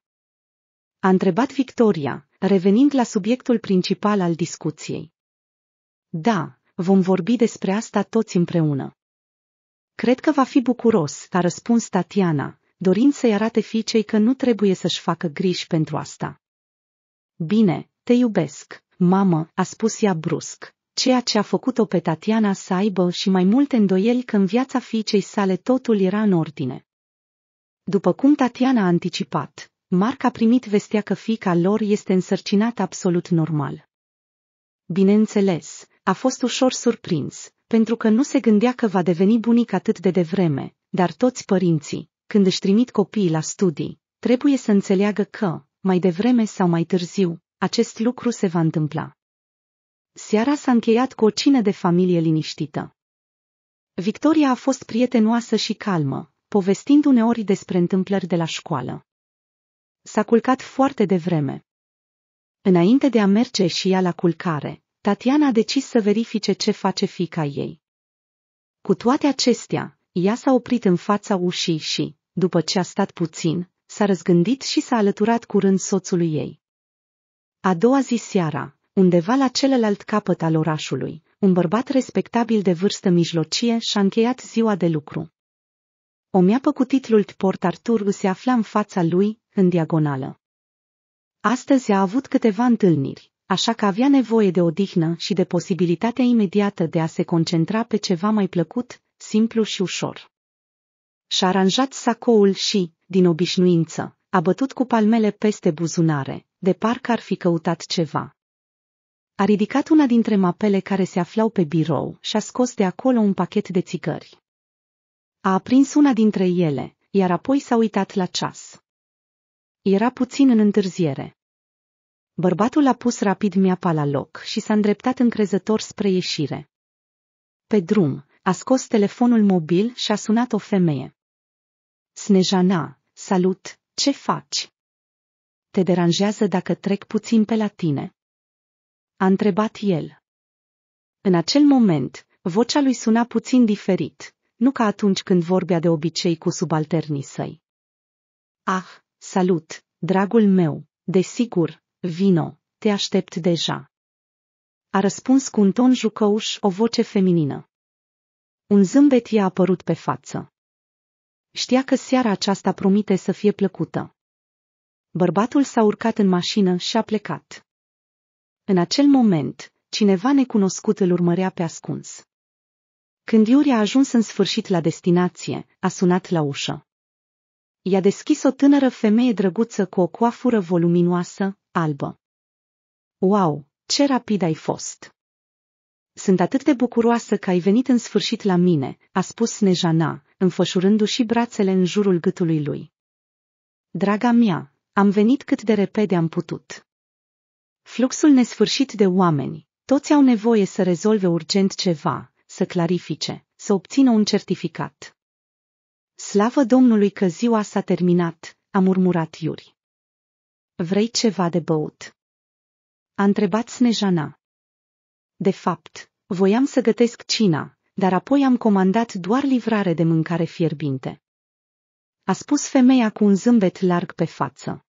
A întrebat Victoria, revenind la subiectul principal al discuției. Da, vom vorbi despre asta toți împreună. Cred că va fi bucuros, a răspuns Tatiana, dorind să-i arate fiicei că nu trebuie să-și facă griji pentru asta. Bine, te iubesc, mamă, a spus ea brusc, ceea ce a făcut-o pe Tatiana să aibă și mai multe îndoieli că în viața fiicei sale totul era în ordine. După cum Tatiana a anticipat, Marc a primit vestea că fica lor este însărcinată absolut normal. Bineînțeles, a fost ușor surprins, pentru că nu se gândea că va deveni bunic atât de devreme, dar toți părinții, când își trimit copiii la studii, trebuie să înțeleagă că, mai devreme sau mai târziu, acest lucru se va întâmpla. Seara s-a încheiat cu o cină de familie liniștită. Victoria a fost prietenoasă și calmă, povestind uneori despre întâmplări de la școală. S-a culcat foarte devreme. Înainte de a merge și ea la culcare, Tatiana a decis să verifice ce face fica ei. Cu toate acestea, ea s-a oprit în fața ușii și, după ce a stat puțin, s-a răzgândit și s-a alăturat curând soțului ei. A doua zi seara, undeva la celălalt capăt al orașului, un bărbat respectabil de vârstă mijlocie și-a încheiat ziua de lucru. O miapă cu titlul Port Arthur se afla în fața lui, în diagonală. Astăzi a avut câteva întâlniri, așa că avea nevoie de odihnă și de posibilitatea imediată de a se concentra pe ceva mai plăcut, simplu și ușor. Și-a aranjat sacoul și, din obișnuință, a bătut cu palmele peste buzunare, de parcă ar fi căutat ceva. A ridicat una dintre mapele care se aflau pe birou și a scos de acolo un pachet de țigări. A aprins una dintre ele, iar apoi s-a uitat la ceas. Era puțin în întârziere. Bărbatul a pus rapid miapa la loc și s-a îndreptat încrezător spre ieșire. Pe drum, a scos telefonul mobil și a sunat o femeie. Snejana, salut, ce faci? Te deranjează dacă trec puțin pe la tine? A întrebat el. În acel moment, vocea lui suna puțin diferit, nu ca atunci când vorbea de obicei cu subalternii săi. Ah, Salut, dragul meu, desigur, vino, te aștept deja. A răspuns cu un ton jucăuș o voce feminină. Un zâmbet i-a apărut pe față. Știa că seara aceasta promite să fie plăcută. Bărbatul s-a urcat în mașină și a plecat. În acel moment, cineva necunoscut îl urmărea pe ascuns. Când Iuri a ajuns în sfârșit la destinație, a sunat la ușă i-a deschis o tânără femeie drăguță cu o coafură voluminoasă, albă. Wow, ce rapid ai fost! Sunt atât de bucuroasă că ai venit în sfârșit la mine, a spus Nejana, înfășurându-și brațele în jurul gâtului lui. Draga mea, am venit cât de repede am putut. Fluxul nesfârșit de oameni, toți au nevoie să rezolve urgent ceva, să clarifice, să obțină un certificat. Slavă Domnului că ziua s-a terminat, a murmurat Iuri. Vrei ceva de băut? A întrebat Snejana. De fapt, voiam să gătesc cina, dar apoi am comandat doar livrare de mâncare fierbinte. A spus femeia cu un zâmbet larg pe față.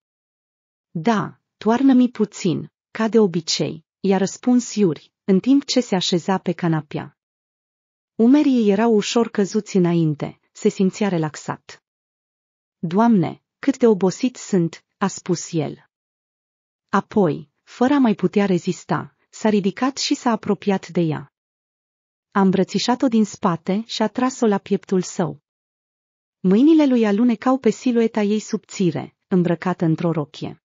Da, toarnă-mi puțin, ca de obicei, i-a răspuns Iuri, în timp ce se așeza pe canapea. Umerii erau ușor căzuți înainte, se simțea relaxat. Doamne, cât de obosit sunt, a spus el. Apoi, fără a mai putea rezista, s-a ridicat și s-a apropiat de ea. A îmbrățișat-o din spate și a tras-o la pieptul său. Mâinile lui alunecau pe silueta ei subțire, îmbrăcată într-o rochie.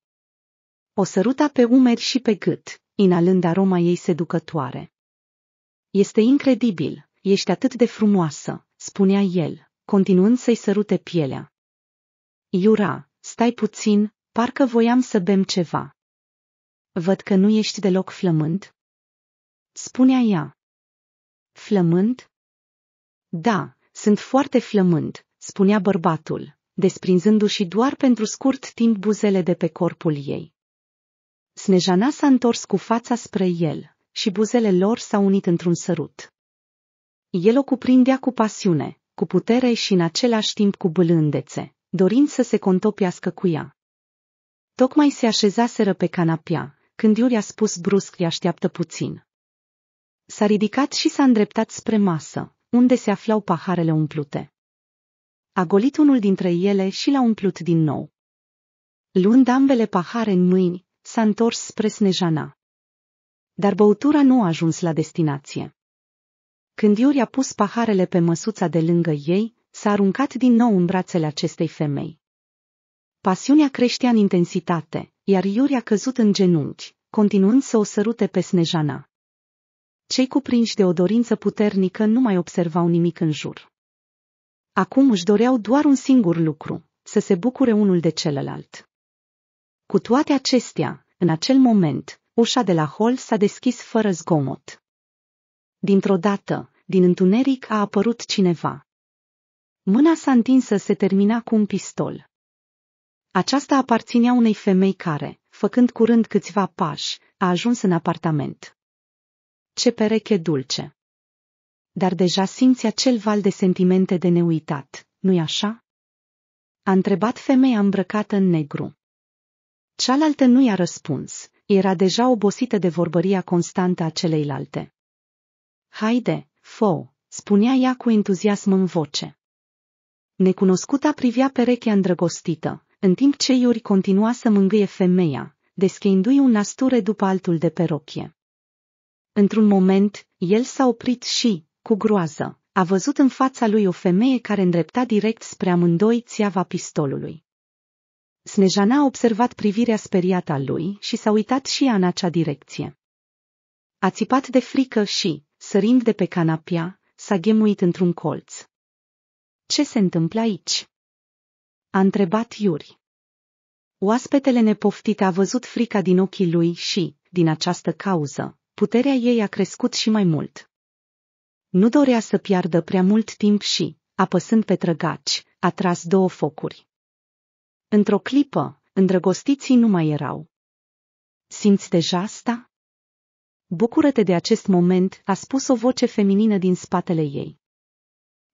O săruta pe umeri și pe gât, inalând aroma ei seducătoare. Este incredibil, ești atât de frumoasă, spunea el, continuând să-i sărute pielea. Iura, stai puțin, parcă voiam să bem ceva. Văd că nu ești deloc flămând? Spunea ea. Flămând? Da, sunt foarte flămând, spunea bărbatul, desprinzându-și doar pentru scurt timp buzele de pe corpul ei. Snejana s-a întors cu fața spre el și buzele lor s-au unit într-un sărut. El o cuprindea cu pasiune, cu putere și în același timp cu bâlândețe, dorind să se contopiască cu ea. Tocmai se așezaseră pe canapea, când Iuri a spus brusc îi așteaptă puțin. S-a ridicat și s-a îndreptat spre masă, unde se aflau paharele umplute. A golit unul dintre ele și l-a umplut din nou. Luând ambele pahare în mâini, s-a întors spre Snejana. Dar băutura nu a ajuns la destinație. Când Iuri a pus paharele pe măsuța de lângă ei, s-a aruncat din nou în brațele acestei femei. Pasiunea creștea în intensitate, iar Iuri a căzut în genunchi, continuând să o sărute pe Snejana. Cei cuprinși de o dorință puternică nu mai observau nimic în jur. Acum își doreau doar un singur lucru, să se bucure unul de celălalt. Cu toate acestea, în acel moment, ușa de la hol s-a deschis fără zgomot. Dintr-o dată, din întuneric a apărut cineva. Mâna s-a întinsă se termina cu un pistol. Aceasta aparținea unei femei care, făcând curând câțiva pași, a ajuns în apartament. Ce pereche dulce! Dar deja simți acel val de sentimente de neuitat, nu-i așa? A întrebat femeia îmbrăcată în negru. Cealaltă nu i-a răspuns, era deja obosită de vorbăria constantă a celeilalte. Haide, fo, spunea ea cu entuziasm în voce. Necunoscuta privea perechea îndrăgostită, în timp ce Iuri continua să mângâie femeia, deschindu i un nasture după altul de perochie. Într-un moment, el s-a oprit și, cu groază, a văzut în fața lui o femeie care îndrepta direct spre amândoi țiava pistolului. Snejana a observat privirea speriată a lui și s-a uitat și ea în acea direcție. A țipat de frică și, sărind de pe canapia, s-a ghemuit într-un colț. Ce se întâmplă aici? A întrebat Iuri. Oaspetele nepoftite a văzut frica din ochii lui și, din această cauză, puterea ei a crescut și mai mult. Nu dorea să piardă prea mult timp și, apăsând pe trăgaci, a tras două focuri. Într-o clipă, îndrăgostiții nu mai erau. Simți deja asta? Bucură-te de acest moment, a spus o voce feminină din spatele ei.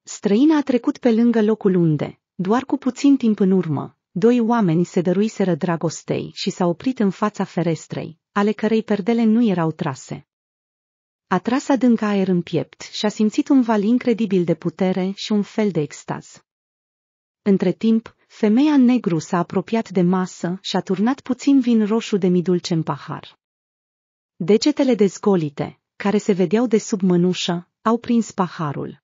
Străina a trecut pe lângă locul unde, doar cu puțin timp în urmă, doi oameni se dăruiseră dragostei și s-a oprit în fața ferestrei, ale cărei perdele nu erau trase. A tras adânc aer în piept și a simțit un val incredibil de putere și un fel de extaz. Între timp, femeia negru s-a apropiat de masă și a turnat puțin vin roșu de midulce în pahar. Degetele dezgolite, care se vedeau de sub mânușă, au prins paharul.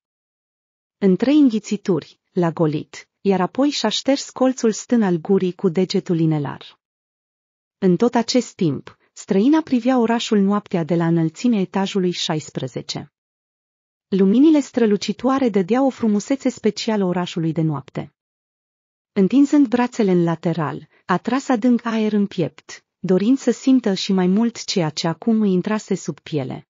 În trei înghițituri, l-a golit, iar apoi și-a șters colțul stân al gurii cu degetul inelar. În tot acest timp, străina privea orașul noaptea de la înălțimea etajului 16. Luminile strălucitoare dădeau o frumusețe specială orașului de noapte. Întinzând brațele în lateral, a tras adânc aer în piept, dorind să simtă și mai mult ceea ce acum îi intrase sub piele.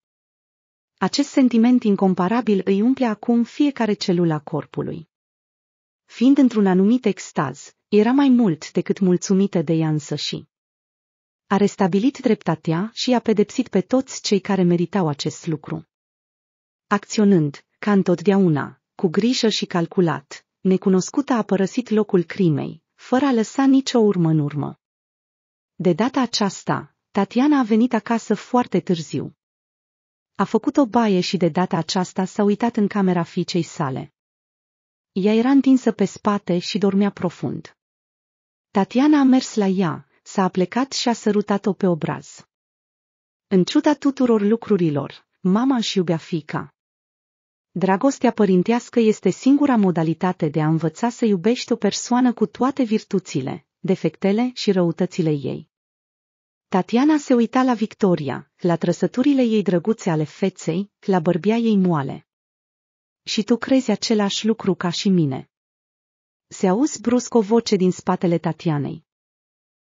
Acest sentiment incomparabil îi umple acum fiecare celula corpului. Fiind într-un anumit extaz, era mai mult decât mulțumită de ea însăși. A restabilit dreptatea și a pedepsit pe toți cei care meritau acest lucru. Acționând, ca întotdeauna, cu grijă și calculat, necunoscuta a părăsit locul crimei, fără a lăsa nicio urmă în urmă. De data aceasta, Tatiana a venit acasă foarte târziu. A făcut o baie și de data aceasta s-a uitat în camera fiicei sale. Ea era întinsă pe spate și dormea profund. Tatiana a mers la ea, s-a plecat și a sărutat-o pe obraz. În ciuda tuturor lucrurilor, mama își iubea fica. Dragostea părintească este singura modalitate de a învăța să iubești o persoană cu toate virtuțile, defectele și răutățile ei. Tatiana se uita la Victoria, la trăsăturile ei drăguțe ale feței, la bărbia ei moale. Și tu crezi același lucru ca și mine. Se auzi brusc o voce din spatele Tatianei.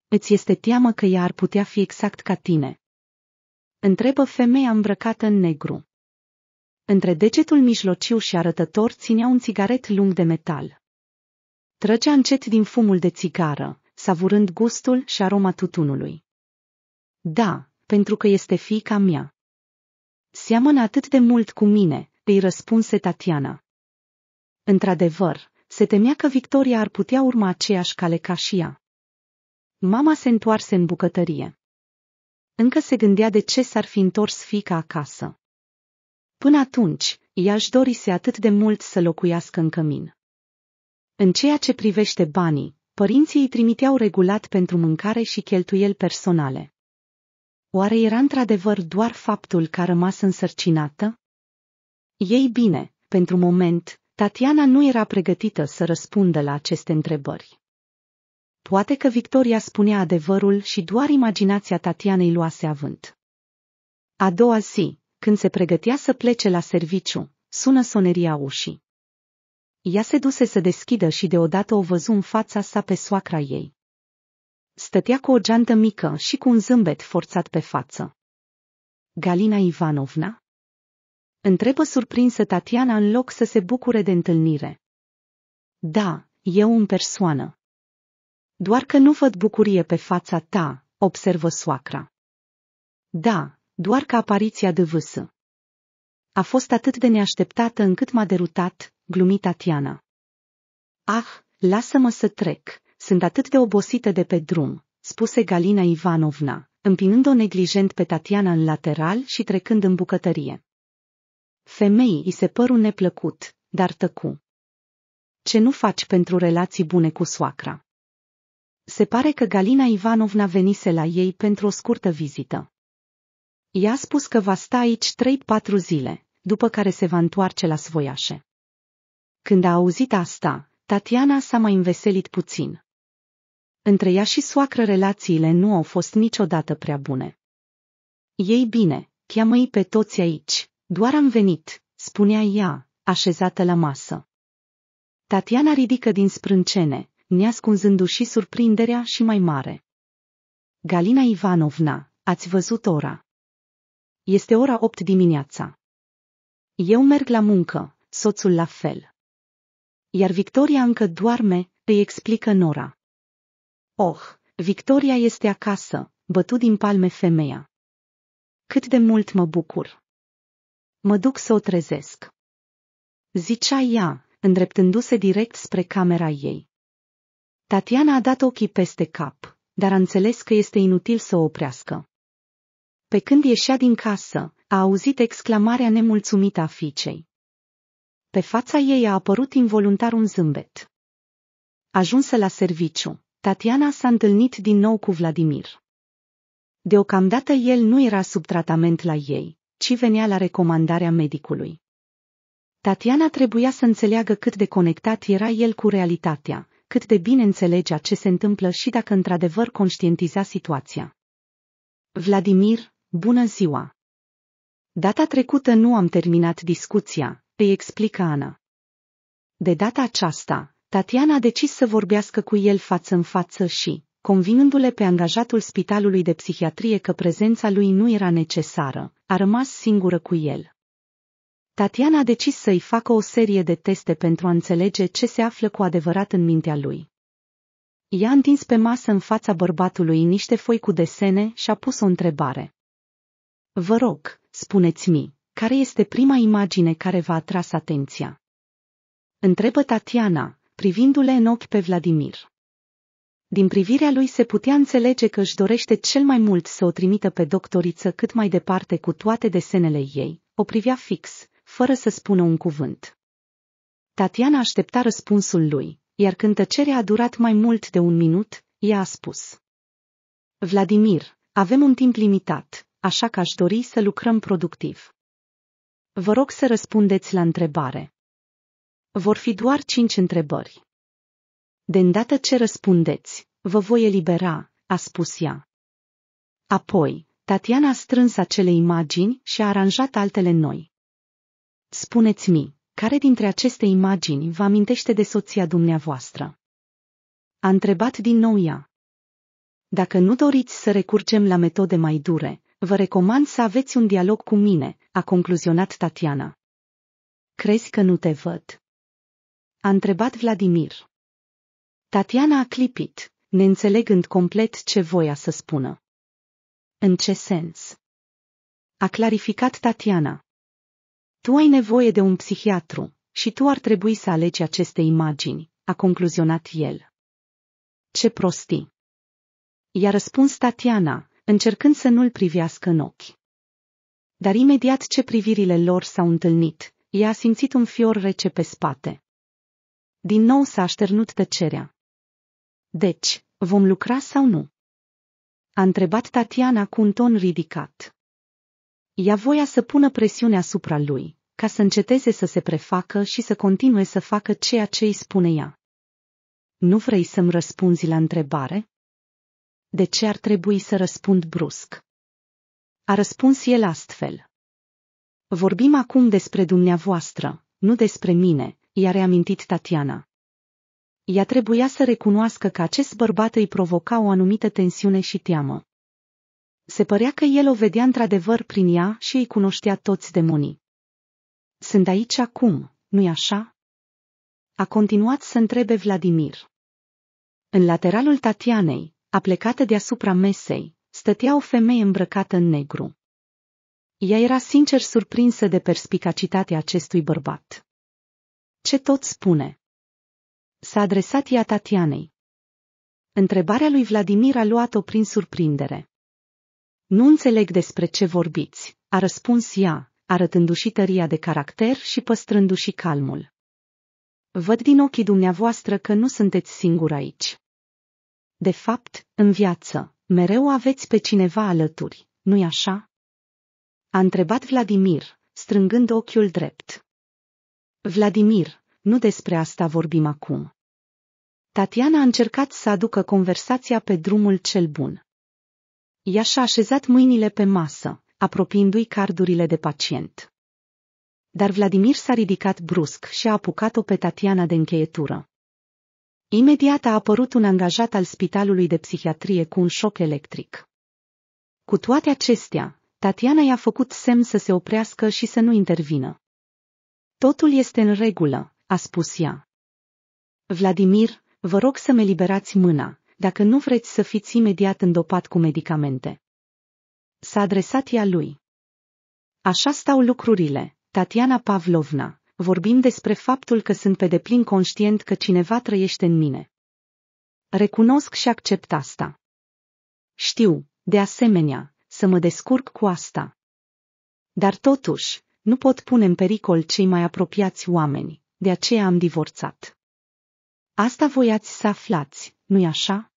Îți este teamă că ea ar putea fi exact ca tine. Întrebă femeia îmbrăcată în negru. Între degetul mijlociu și arătător ținea un țigaret lung de metal. Trăgea încet din fumul de țigară, savurând gustul și aroma tutunului. Da, pentru că este fiica mea. Seamănă atât de mult cu mine, îi răspunse Tatiana. Într-adevăr, se temea că Victoria ar putea urma aceeași cale ca și ea. Mama se întoarse în bucătărie. Încă se gândea de ce s-ar fi întors fica acasă. Până atunci, ea își dorise atât de mult să locuiască în cămin. În ceea ce privește banii, părinții îi trimiteau regulat pentru mâncare și cheltuieli personale. Oare era într-adevăr doar faptul că a rămas însărcinată? Ei bine, pentru moment, Tatiana nu era pregătită să răspundă la aceste întrebări. Poate că Victoria spunea adevărul și doar imaginația Tatianei luase avânt. A doua zi, când se pregătea să plece la serviciu, sună soneria ușii. Ea se duse să deschidă și deodată o văzu în fața sa pe soacra ei. Stătea cu o geantă mică și cu un zâmbet forțat pe față. Galina Ivanovna? Întrebă surprinsă Tatiana în loc să se bucure de întâlnire. Da, eu în persoană. Doar că nu văd bucurie pe fața ta, observă soacra. Da, doar că apariția de vâsă. A fost atât de neașteptată încât m-a derutat, glumit Tatiana. Ah, lasă-mă să trec. Sunt atât de obosită de pe drum, spuse Galina Ivanovna, împinând-o neglijent pe Tatiana în lateral și trecând în bucătărie. Femeii îi se păru neplăcut, dar tăcu. Ce nu faci pentru relații bune cu soacra? Se pare că Galina Ivanovna venise la ei pentru o scurtă vizită. Ea a spus că va sta aici trei-patru zile, după care se va întoarce la svoiașe. Când a auzit asta, Tatiana s-a mai înveselit puțin, între ea și soacră relațiile nu au fost niciodată prea bune. Ei bine, cheamă-i pe toți aici, doar am venit, spunea ea, așezată la masă. Tatiana ridică din sprâncene, neascunzându-și surprinderea și mai mare. Galina Ivanovna, ați văzut ora. Este ora opt dimineața. Eu merg la muncă, soțul la fel. Iar Victoria încă doarme, îi explică Nora. Oh, Victoria este acasă, bătut din palme femeia. Cât de mult mă bucur! Mă duc să o trezesc. Zicea ea, îndreptându-se direct spre camera ei. Tatiana a dat ochii peste cap, dar a înțeles că este inutil să o oprească. Pe când ieșea din casă, a auzit exclamarea nemulțumită a fiicei. Pe fața ei a apărut involuntar un zâmbet. Ajunsă la serviciu, Tatiana s-a întâlnit din nou cu Vladimir. Deocamdată el nu era sub tratament la ei, ci venea la recomandarea medicului. Tatiana trebuia să înțeleagă cât de conectat era el cu realitatea, cât de bine înțelegea ce se întâmplă și dacă într-adevăr conștientiza situația. Vladimir, bună ziua! Data trecută nu am terminat discuția, îi explică Ana. De data aceasta, Tatiana a decis să vorbească cu el față în față și, convinându-le pe angajatul spitalului de psihiatrie că prezența lui nu era necesară, a rămas singură cu el. Tatiana a decis să-i facă o serie de teste pentru a înțelege ce se află cu adevărat în mintea lui. Ea a întins pe masă în fața bărbatului niște foi cu desene și a pus o întrebare. Vă rog, spuneți-mi, care este prima imagine care v-a atras atenția? Întrebă Tatiana, privindu-le în ochi pe Vladimir. Din privirea lui se putea înțelege că își dorește cel mai mult să o trimită pe doctoriță cât mai departe cu toate desenele ei, o privea fix, fără să spună un cuvânt. Tatiana aștepta răspunsul lui, iar când tăcerea a durat mai mult de un minut, ea a spus. Vladimir, avem un timp limitat, așa că aș dori să lucrăm productiv. Vă rog să răspundeți la întrebare. Vor fi doar cinci întrebări. De îndată ce răspundeți, vă voi elibera, a spus ea. Apoi, Tatiana a strâns acele imagini și a aranjat altele noi. Spuneți-mi, care dintre aceste imagini vă amintește de soția dumneavoastră? A întrebat din nou ea. Dacă nu doriți să recurgem la metode mai dure, vă recomand să aveți un dialog cu mine, a concluzionat Tatiana. Crezi că nu te văd? A întrebat Vladimir. Tatiana a clipit, neînțelegând complet ce voia să spună. În ce sens? A clarificat Tatiana. Tu ai nevoie de un psihiatru și tu ar trebui să alegi aceste imagini, a concluzionat el. Ce prostii! I-a răspuns Tatiana, încercând să nu-l privească în ochi. Dar imediat ce privirile lor s-au întâlnit, ea a simțit un fior rece pe spate. Din nou s-a așternut tăcerea. Deci, vom lucra sau nu? A întrebat Tatiana cu un ton ridicat. Ea voia să pună presiune asupra lui, ca să înceteze să se prefacă și să continue să facă ceea ce îi spune ea. Nu vrei să-mi răspunzi la întrebare? De ce ar trebui să răspund brusc? A răspuns el astfel. Vorbim acum despre dumneavoastră, nu despre mine, i-a reamintit Tatiana. Ea trebuia să recunoască că acest bărbat îi provoca o anumită tensiune și teamă. Se părea că el o vedea într-adevăr prin ea și îi cunoștea toți demonii. Sunt aici acum, nu-i așa? A continuat să întrebe Vladimir. În lateralul Tatianei, aplecată deasupra mesei, stătea o femeie îmbrăcată în negru. Ea era sincer surprinsă de perspicacitatea acestui bărbat. Ce tot spune? S-a adresat ea Tatianei. Întrebarea lui Vladimir a luat-o prin surprindere. Nu înțeleg despre ce vorbiți, a răspuns ea, arătându-și tăria de caracter și păstrându-și calmul. Văd din ochii dumneavoastră că nu sunteți singur aici. De fapt, în viață, mereu aveți pe cineva alături, nu-i așa? A întrebat Vladimir, strângând ochiul drept. Vladimir, nu despre asta vorbim acum. Tatiana a încercat să aducă conversația pe drumul cel bun. Ea și-a așezat mâinile pe masă, apropiindu-i cardurile de pacient. Dar Vladimir s-a ridicat brusc și a apucat-o pe Tatiana de încheietură. Imediat a apărut un angajat al spitalului de psihiatrie cu un șoc electric. Cu toate acestea, Tatiana i-a făcut semn să se oprească și să nu intervină. Totul este în regulă, a spus ea. Vladimir, vă rog să-mi eliberați mâna, dacă nu vreți să fiți imediat îndopat cu medicamente. S-a adresat ea lui. Așa stau lucrurile, Tatiana Pavlovna, vorbim despre faptul că sunt pe deplin conștient că cineva trăiește în mine. Recunosc și accept asta. Știu, de asemenea, să mă descurc cu asta. Dar totuși, nu pot pune în pericol cei mai apropiați oameni, de aceea am divorțat. Asta voiați să aflați, nu-i așa?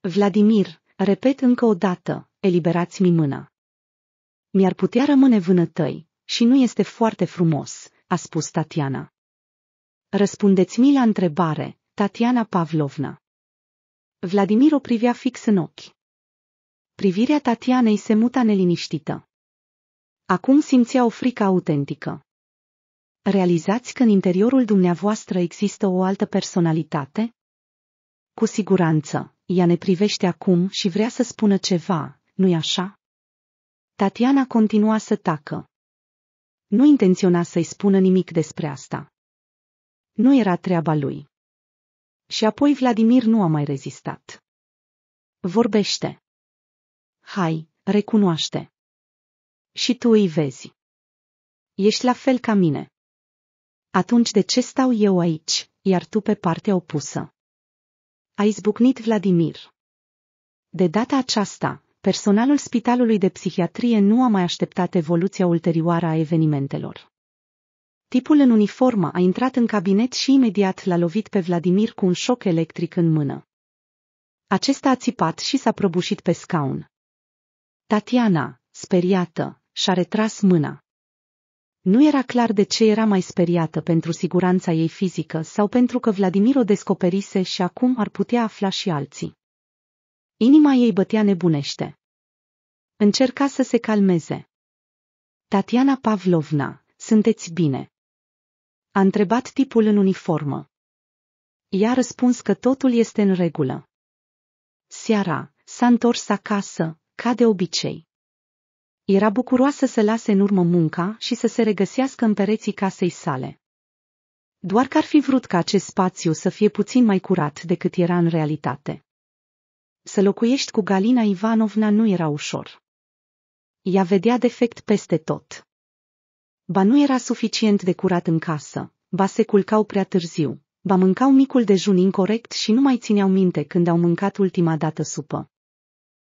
Vladimir, repet încă o dată, eliberați-mi mâna. Mi-ar putea rămâne vânătăi și nu este foarte frumos, a spus Tatiana. Răspundeți-mi la întrebare, Tatiana Pavlovna. Vladimir o privea fix în ochi. Privirea Tatianei se muta neliniștită. Acum simțea o frică autentică. Realizați că în interiorul dumneavoastră există o altă personalitate? Cu siguranță, ea ne privește acum și vrea să spună ceva, nu-i așa? Tatiana continua să tacă. Nu intenționa să-i spună nimic despre asta. Nu era treaba lui. Și apoi Vladimir nu a mai rezistat. Vorbește. Hai, recunoaște. Și tu îi vezi. Ești la fel ca mine. Atunci de ce stau eu aici, iar tu pe partea opusă? A izbucnit Vladimir. De data aceasta, personalul Spitalului de Psihiatrie nu a mai așteptat evoluția ulterioară a evenimentelor. Tipul în uniformă a intrat în cabinet și imediat l-a lovit pe Vladimir cu un șoc electric în mână. Acesta a țipat și s-a prăbușit pe scaun. Tatiana, speriată, și-a retras mâna. Nu era clar de ce era mai speriată pentru siguranța ei fizică sau pentru că Vladimir o descoperise și acum ar putea afla și alții. Inima ei bătea nebunește. Încerca să se calmeze. Tatiana Pavlovna, sunteți bine? A întrebat tipul în uniformă. Ea a răspuns că totul este în regulă. Seara, s-a întors acasă, ca de obicei. Era bucuroasă să lase în urmă munca și să se regăsească în pereții casei sale. Doar că ar fi vrut ca acest spațiu să fie puțin mai curat decât era în realitate. Să locuiești cu Galina Ivanovna nu era ușor. Ea vedea defect peste tot. Ba nu era suficient de curat în casă, ba se culcau prea târziu, ba mâncau micul dejun incorrect și nu mai țineau minte când au mâncat ultima dată supă.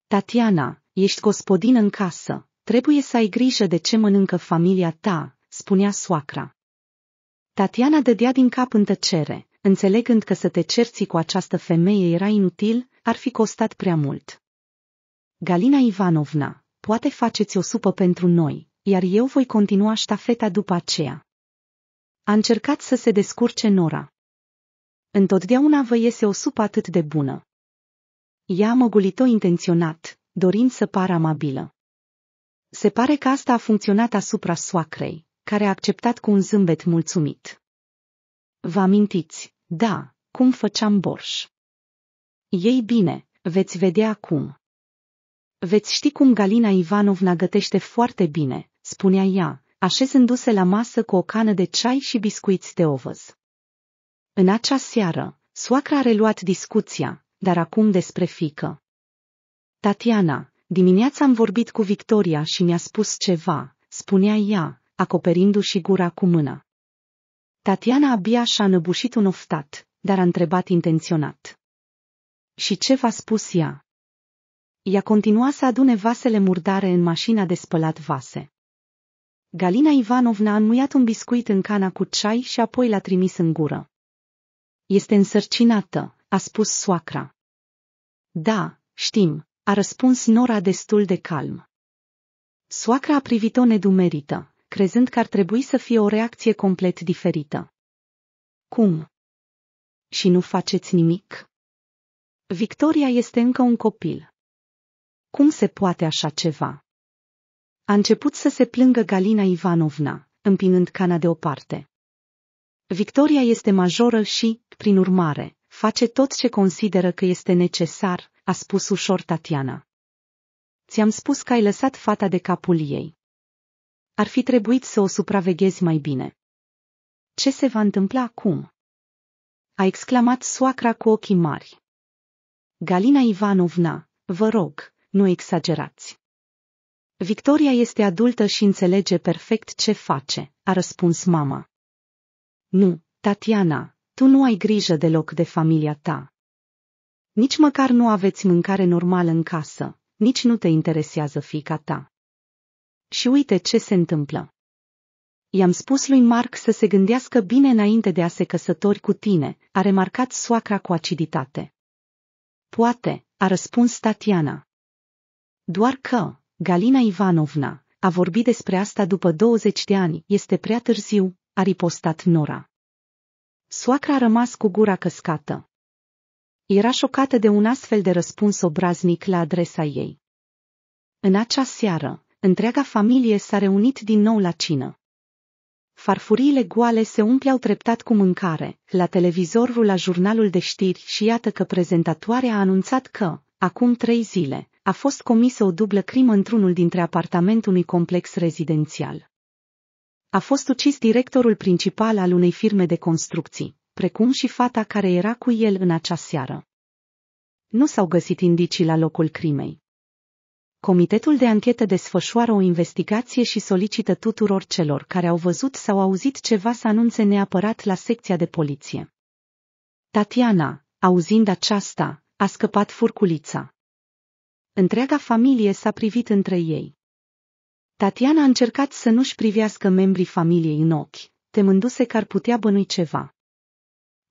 Tatiana, ești gospodină în casă, Trebuie să ai grijă de ce mănâncă familia ta, spunea soacra. Tatiana dădea din cap în tăcere, înțelegând că să te cerți cu această femeie era inutil, ar fi costat prea mult. Galina Ivanovna, poate faceți o supă pentru noi, iar eu voi continua ștafeta după aceea. A încercat să se descurce Nora. Întotdeauna vă iese o supă atât de bună. Ea a măgulit-o intenționat, dorind să pară amabilă. Se pare că asta a funcționat asupra soacrei, care a acceptat cu un zâmbet mulțumit. Vă amintiți, da, cum făceam borș. Ei bine, veți vedea acum. Veți ști cum Galina Ivanovna gătește foarte bine, spunea ea, așezându-se la masă cu o cană de ceai și biscuiți de ovăz. În acea seară, soacra a reluat discuția, dar acum despre fică. Tatiana, Dimineața am vorbit cu Victoria și mi-a spus ceva, spunea ea, acoperindu-și gura cu mâna. Tatiana abia și-a năbușit un oftat, dar a întrebat intenționat. Și ce v-a spus ea? Ea continua să adune vasele murdare în mașina de spălat vase. Galina Ivanovna a înmuiat un biscuit în cana cu ceai și apoi l-a trimis în gură. Este însărcinată, a spus soacra. Da, știm, a răspuns Nora destul de calm. Soacra a privit-o nedumerită, crezând că ar trebui să fie o reacție complet diferită. Cum? Și nu faceți nimic? Victoria este încă un copil. Cum se poate așa ceva? A început să se plângă Galina Ivanovna, împinând cana deoparte. Victoria este majoră și, prin urmare, Face tot ce consideră că este necesar, a spus ușor Tatiana. Ți-am spus că ai lăsat fata de capul ei. Ar fi trebuit să o supraveghezi mai bine. Ce se va întâmpla acum? A exclamat soacra cu ochii mari. Galina Ivanovna, vă rog, nu exagerați. Victoria este adultă și înțelege perfect ce face, a răspuns mama. Nu, Tatiana, tu nu ai grijă deloc de familia ta. Nici măcar nu aveți mâncare normală în casă, nici nu te interesează fica ta. Și uite ce se întâmplă. I-am spus lui Mark să se gândească bine înainte de a se căsători cu tine, a remarcat soacra cu aciditate. Poate, a răspuns Tatiana. Doar că, Galina Ivanovna, a vorbit despre asta după 20 de ani, este prea târziu, a ripostat Nora. Soacra a rămas cu gura căscată. Era șocată de un astfel de răspuns obraznic la adresa ei. În acea seară, întreaga familie s-a reunit din nou la cină. Farfuriile goale se umpleau treptat cu mâncare, la televizor rula jurnalul de știri și iată că prezentatoarea a anunțat că, acum trei zile, a fost comisă o dublă crimă într-unul dintre apartamente unui complex rezidențial. A fost ucis directorul principal al unei firme de construcții, precum și fata care era cu el în acea seară. Nu s-au găsit indicii la locul crimei. Comitetul de anchetă desfășoară o investigație și solicită tuturor celor care au văzut sau auzit ceva să anunțe neapărat la secția de poliție. Tatiana, auzind aceasta, a scăpat furculița. Întreaga familie s-a privit între ei. Tatiana a încercat să nu-și privească membrii familiei în ochi, temându-se că ar putea bănui ceva.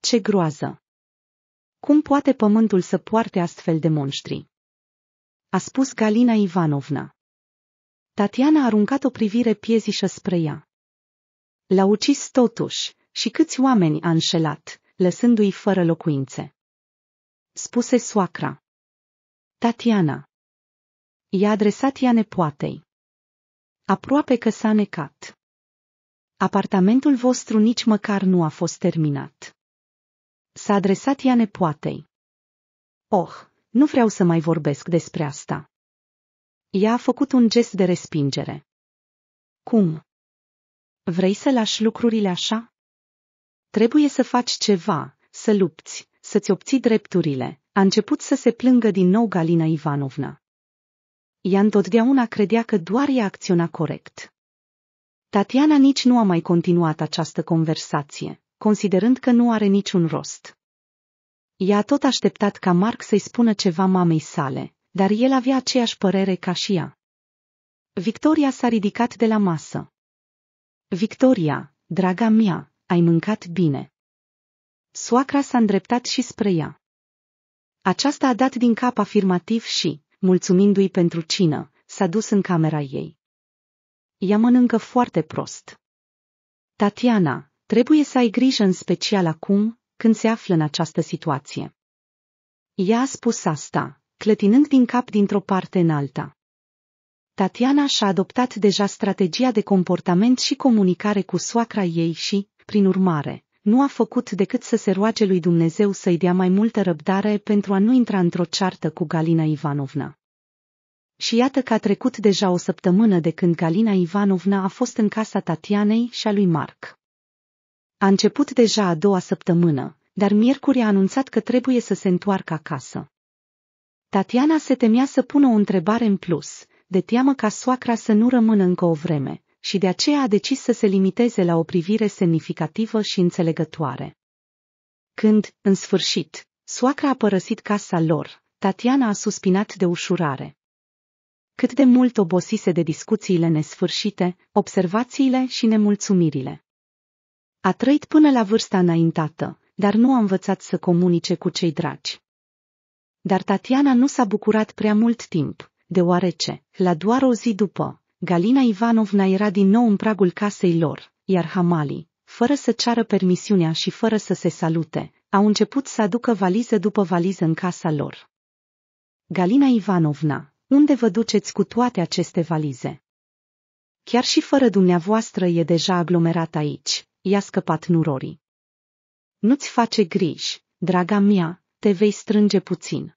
Ce groază! Cum poate pământul să poarte astfel de monștri? A spus Galina Ivanovna. Tatiana a aruncat o privire piezișă spre ea. L-a ucis totuși, și câți oameni a înșelat, lăsându-i fără locuințe. Spuse soacra. Tatiana. I-a adresat ea nepoatei. Aproape că s-a necat. Apartamentul vostru nici măcar nu a fost terminat. S-a adresat ea nepoatei. Oh, nu vreau să mai vorbesc despre asta. Ea a făcut un gest de respingere. Cum? Vrei să lași lucrurile așa? Trebuie să faci ceva, să lupți, să-ți obții drepturile. A început să se plângă din nou Galina Ivanovna ea întotdeauna credea că doar ea acționa corect. Tatiana nici nu a mai continuat această conversație, considerând că nu are niciun rost. Ea a tot așteptat ca Marc să-i spună ceva mamei sale, dar el avea aceeași părere ca și ea. Victoria s-a ridicat de la masă. Victoria, draga mea, ai mâncat bine. Soacra s-a îndreptat și spre ea. Aceasta a dat din cap afirmativ și, mulțumindu-i pentru cină, s-a dus în camera ei. Ea mănâncă foarte prost. Tatiana, trebuie să ai grijă în special acum, când se află în această situație. Ea a spus asta, clătinând din cap dintr-o parte în alta. Tatiana și-a adoptat deja strategia de comportament și comunicare cu soacra ei și, prin urmare, nu a făcut decât să se roage lui Dumnezeu să-i dea mai multă răbdare pentru a nu intra într-o ceartă cu Galina Ivanovna. Și iată că a trecut deja o săptămână de când Galina Ivanovna a fost în casa Tatianei și a lui Marc. A început deja a doua săptămână, dar miercuri a anunțat că trebuie să se întoarcă acasă. Tatiana se temea să pună o întrebare în plus, de teamă ca soacra să nu rămână încă o vreme, și de aceea a decis să se limiteze la o privire semnificativă și înțelegătoare. Când, în sfârșit, soacra a părăsit casa lor, Tatiana a suspinat de ușurare. Cât de mult obosise de discuțiile nesfârșite, observațiile și nemulțumirile. A trăit până la vârsta înaintată, dar nu a învățat să comunice cu cei dragi. Dar Tatiana nu s-a bucurat prea mult timp, deoarece, la doar o zi după, Galina Ivanovna era din nou în pragul casei lor, iar Hamali, fără să ceară permisiunea și fără să se salute, au început să aducă valiză după valiză în casa lor. Galina Ivanovna, unde vă duceți cu toate aceste valize? Chiar și fără dumneavoastră e deja aglomerat aici, i-a scăpat nurorii. Nu-ți face griji, draga mea, te vei strânge puțin.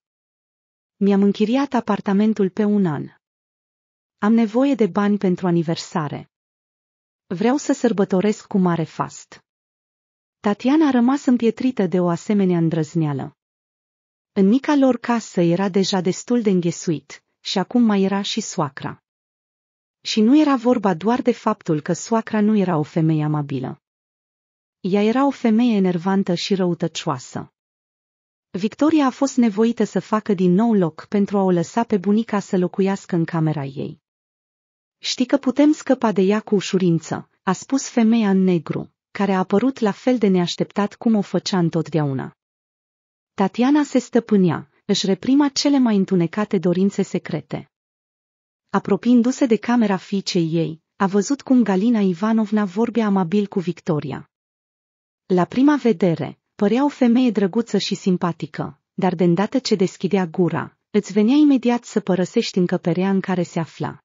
Mi-am închiriat apartamentul pe un an. Am nevoie de bani pentru aniversare. Vreau să sărbătoresc cu mare fast. Tatiana a rămas împietrită de o asemenea îndrăzneală. În mica lor casă era deja destul de înghesuit și acum mai era și soacra. Și nu era vorba doar de faptul că soacra nu era o femeie amabilă. Ea era o femeie enervantă și răutăcioasă. Victoria a fost nevoită să facă din nou loc pentru a o lăsa pe bunica să locuiască în camera ei. Știi că putem scăpa de ea cu ușurință, a spus femeia în negru, care a apărut la fel de neașteptat cum o făcea întotdeauna. Tatiana se stăpânea, își reprima cele mai întunecate dorințe secrete. Apropiindu-se de camera fiicei ei, a văzut cum Galina Ivanovna vorbea amabil cu Victoria. La prima vedere, părea o femeie drăguță și simpatică, dar de îndată ce deschidea gura, îți venea imediat să părăsești încăperea în care se afla.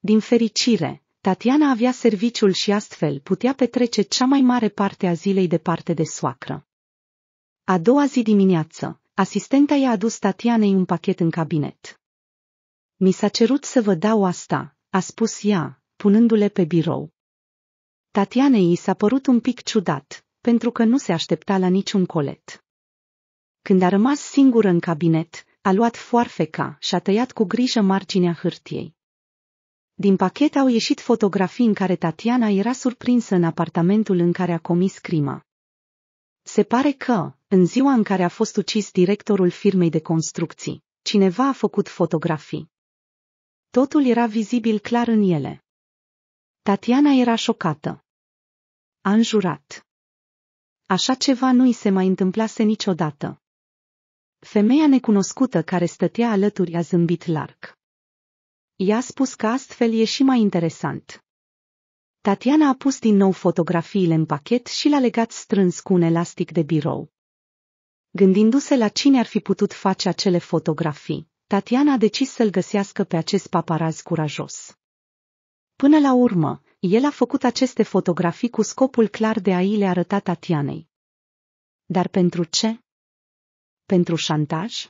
Din fericire, Tatiana avea serviciul și astfel putea petrece cea mai mare parte a zilei departe de soacră. A doua zi dimineață, asistenta i-a adus Tatianei un pachet în cabinet. Mi s-a cerut să vă dau asta, a spus ea, punându-le pe birou. Tatianei i s-a părut un pic ciudat, pentru că nu se aștepta la niciun colet. Când a rămas singură în cabinet, a luat foarfeca și a tăiat cu grijă marginea hârtiei. Din pachet au ieșit fotografii în care Tatiana era surprinsă în apartamentul în care a comis crima. Se pare că, în ziua în care a fost ucis directorul firmei de construcții, cineva a făcut fotografii. Totul era vizibil clar în ele. Tatiana era șocată. A înjurat. Așa ceva nu i se mai întâmplase niciodată. Femeia necunoscută care stătea alături a zâmbit larg. I-a spus că astfel e și mai interesant. Tatiana a pus din nou fotografiile în pachet și le-a legat strâns cu un elastic de birou. Gândindu-se la cine ar fi putut face acele fotografii, Tatiana a decis să-l găsească pe acest paparaz curajos. Până la urmă, el a făcut aceste fotografii cu scopul clar de a-i le arăta Tatianei. Dar pentru ce? Pentru șantaj?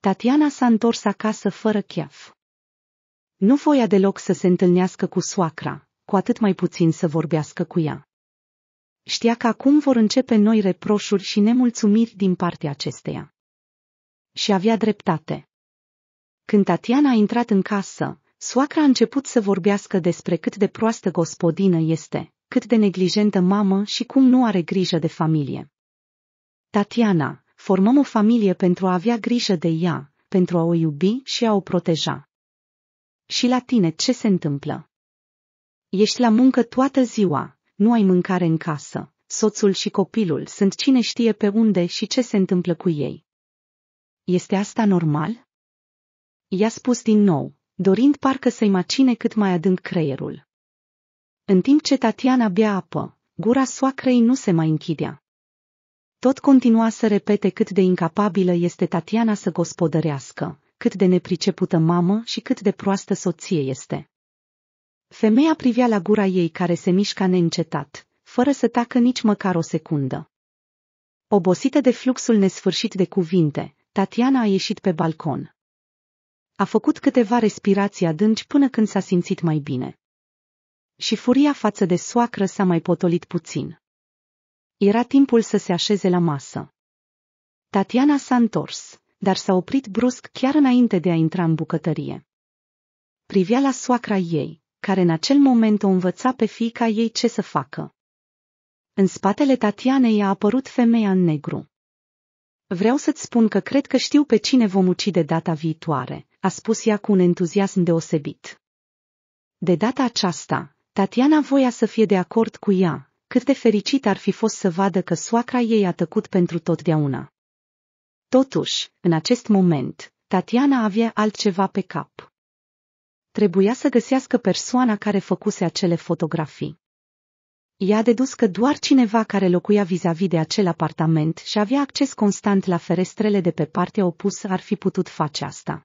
Tatiana s-a întors acasă fără chef. Nu voia deloc să se întâlnească cu soacra, cu atât mai puțin să vorbească cu ea. Știa că acum vor începe noi reproșuri și nemulțumiri din partea acesteia. Și avea dreptate. Când Tatiana a intrat în casă, soacra a început să vorbească despre cât de proastă gospodină este, cât de neglijentă mamă și cum nu are grijă de familie. Tatiana, formăm o familie pentru a avea grijă de ea, pentru a o iubi și a o proteja. Și la tine ce se întâmplă? Ești la muncă toată ziua, nu ai mâncare în casă, soțul și copilul sunt cine știe pe unde și ce se întâmplă cu ei. Este asta normal? I-a spus din nou, dorind parcă să-i macine cât mai adânc creierul. În timp ce Tatiana bea apă, gura soacrei nu se mai închidea. Tot continua să repete cât de incapabilă este Tatiana să gospodărească, cât de nepricepută mamă și cât de proastă soție este. Femeia privea la gura ei care se mișca neîncetat, fără să tacă nici măcar o secundă. Obosită de fluxul nesfârșit de cuvinte, Tatiana a ieșit pe balcon. A făcut câteva respirații adânci până când s-a simțit mai bine. Și furia față de soacră s-a mai potolit puțin. Era timpul să se așeze la masă. Tatiana s-a întors, dar s-a oprit brusc chiar înainte de a intra în bucătărie. Privea la soacra ei, care în acel moment o învăța pe fiica ei ce să facă. În spatele Tatianei a apărut femeia în negru. Vreau să-ți spun că cred că știu pe cine vom ucide data viitoare, a spus ea cu un entuziasm deosebit. De data aceasta, Tatiana voia să fie de acord cu ea, cât de fericit ar fi fost să vadă că soacra ei a tăcut pentru totdeauna. Totuși, în acest moment, Tatiana avea altceva pe cap. Trebuia să găsească persoana care făcuse acele fotografii. Ea a dedus că doar cineva care locuia vis-a-vis de acel apartament și avea acces constant la ferestrele de pe partea opusă ar fi putut face asta.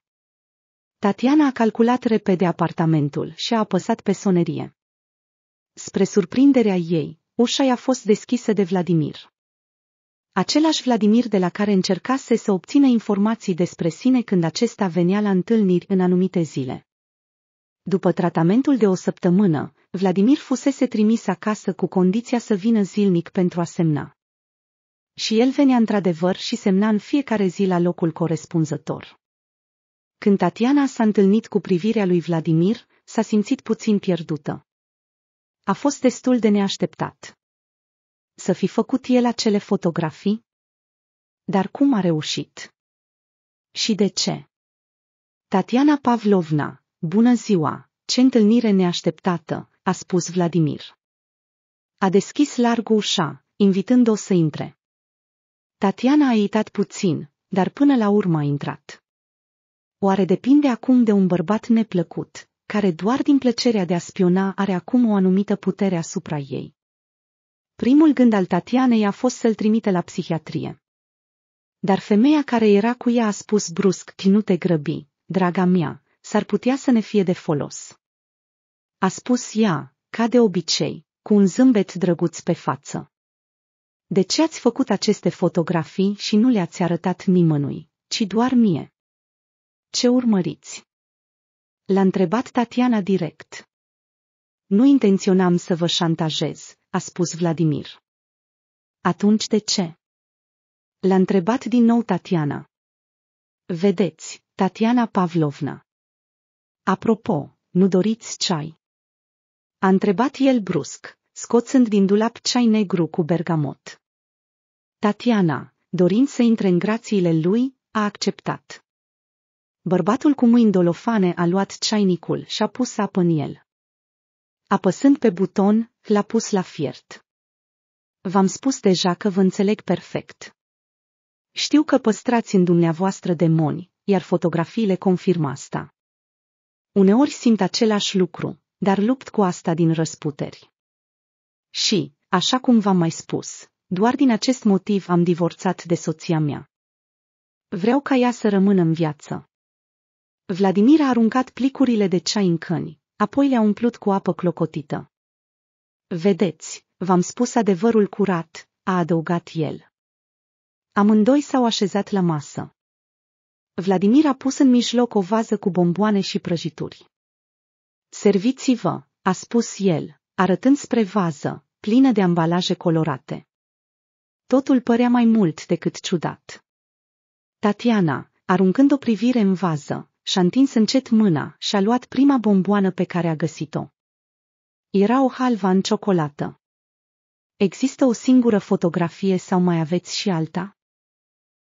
Tatiana a calculat repede apartamentul și a apăsat pe sonerie. Spre surprinderea ei, ușa i-a fost deschisă de Vladimir. Același Vladimir de la care încercase să obțină informații despre sine când acesta venea la întâlniri în anumite zile. După tratamentul de o săptămână, Vladimir fusese trimis acasă cu condiția să vină zilnic pentru a semna. Și el venea într-adevăr și semna în fiecare zi la locul corespunzător. Când Tatiana s-a întâlnit cu privirea lui Vladimir, s-a simțit puțin pierdută. A fost destul de neașteptat să fi făcut el acele fotografii? Dar cum a reușit? Și de ce? Tatiana Pavlovna, bună ziua, ce întâlnire neașteptată, a spus Vladimir. A deschis larg ușa, invitând-o să intre. Tatiana a uitat puțin, dar până la urmă a intrat. Oare depinde acum de un bărbat neplăcut, care doar din plăcerea de a spiona are acum o anumită putere asupra ei? Primul gând al Tatianei a fost să-l trimite la psihiatrie. Dar femeia care era cu ea a spus brusc, nu te grăbi, draga mea, s-ar putea să ne fie de folos. A spus ea, ca de obicei, cu un zâmbet drăguț pe față. De ce ați făcut aceste fotografii și nu le-ați arătat nimănui, ci doar mie? Ce urmăriți? L-a întrebat Tatiana direct. Nu intenționam să vă șantajez, a spus Vladimir. Atunci de ce? L-a întrebat din nou Tatiana. Vedeți, Tatiana Pavlovna. Apropo, nu doriți ceai? A întrebat el brusc, scoțând din dulap ceai negru cu bergamot. Tatiana, dorind să intre în grațiile lui, a acceptat. Bărbatul cu mâini dolofane a luat ceainicul și a pus apă în el. Apăsând pe buton, l-a pus la fiert. V-am spus deja că vă înțeleg perfect. Știu că păstrați în dumneavoastră demoni, iar fotografiile confirmă asta. Uneori simt același lucru, dar lupt cu asta din răsputeri. Și, așa cum v-am mai spus, doar din acest motiv am divorțat de soția mea. Vreau ca ea să rămână în viață. Vladimir a aruncat plicurile de ceai în căni, apoi le-a umplut cu apă clocotită. Vedeți, v-am spus adevărul curat, a adăugat el. Amândoi s-au așezat la masă. Vladimir a pus în mijloc o vază cu bomboane și prăjituri. Serviți-vă, a spus el, arătând spre vază, plină de ambalaje colorate. Totul părea mai mult decât ciudat. Tatiana, aruncând o privire în vază, și-a întins încet mâna și-a luat prima bomboană pe care a găsit-o. Era o halva în ciocolată. Există o singură fotografie sau mai aveți și alta?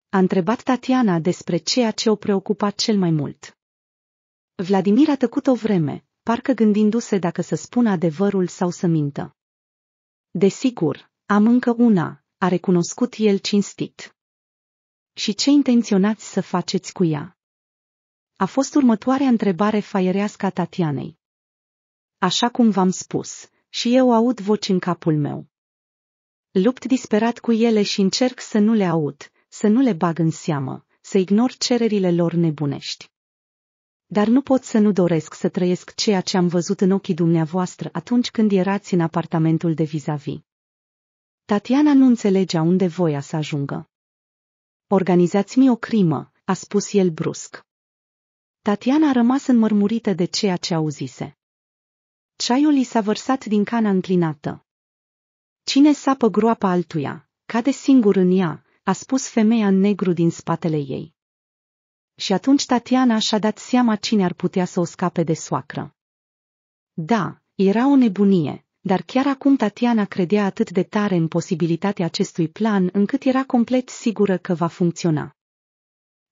A întrebat Tatiana despre ceea ce o preocupa cel mai mult. Vladimir a tăcut o vreme, parcă gândindu-se dacă să spună adevărul sau să mintă. Desigur, am încă una, a recunoscut el cinstit. Și ce intenționați să faceți cu ea? A fost următoarea întrebare faierească a Tatianei. Așa cum v-am spus, și eu aud voci în capul meu. Lupt disperat cu ele și încerc să nu le aud, să nu le bag în seamă, să ignor cererile lor nebunești. Dar nu pot să nu doresc să trăiesc ceea ce am văzut în ochii dumneavoastră atunci când erați în apartamentul de vis-a-vis. Tatiana nu înțelegea unde voia să ajungă. Organizați-mi o crimă, a spus el brusc. Tatiana a rămas înmărmurită de ceea ce auzise. Ceaiul i s-a vărsat din cana înclinată. Cine sapă groapa altuia, cade singur în ea, a spus femeia în negru din spatele ei. Și atunci Tatiana și-a dat seama cine ar putea să o scape de soacră. Da, era o nebunie, dar chiar acum Tatiana credea atât de tare în posibilitatea acestui plan încât era complet sigură că va funcționa.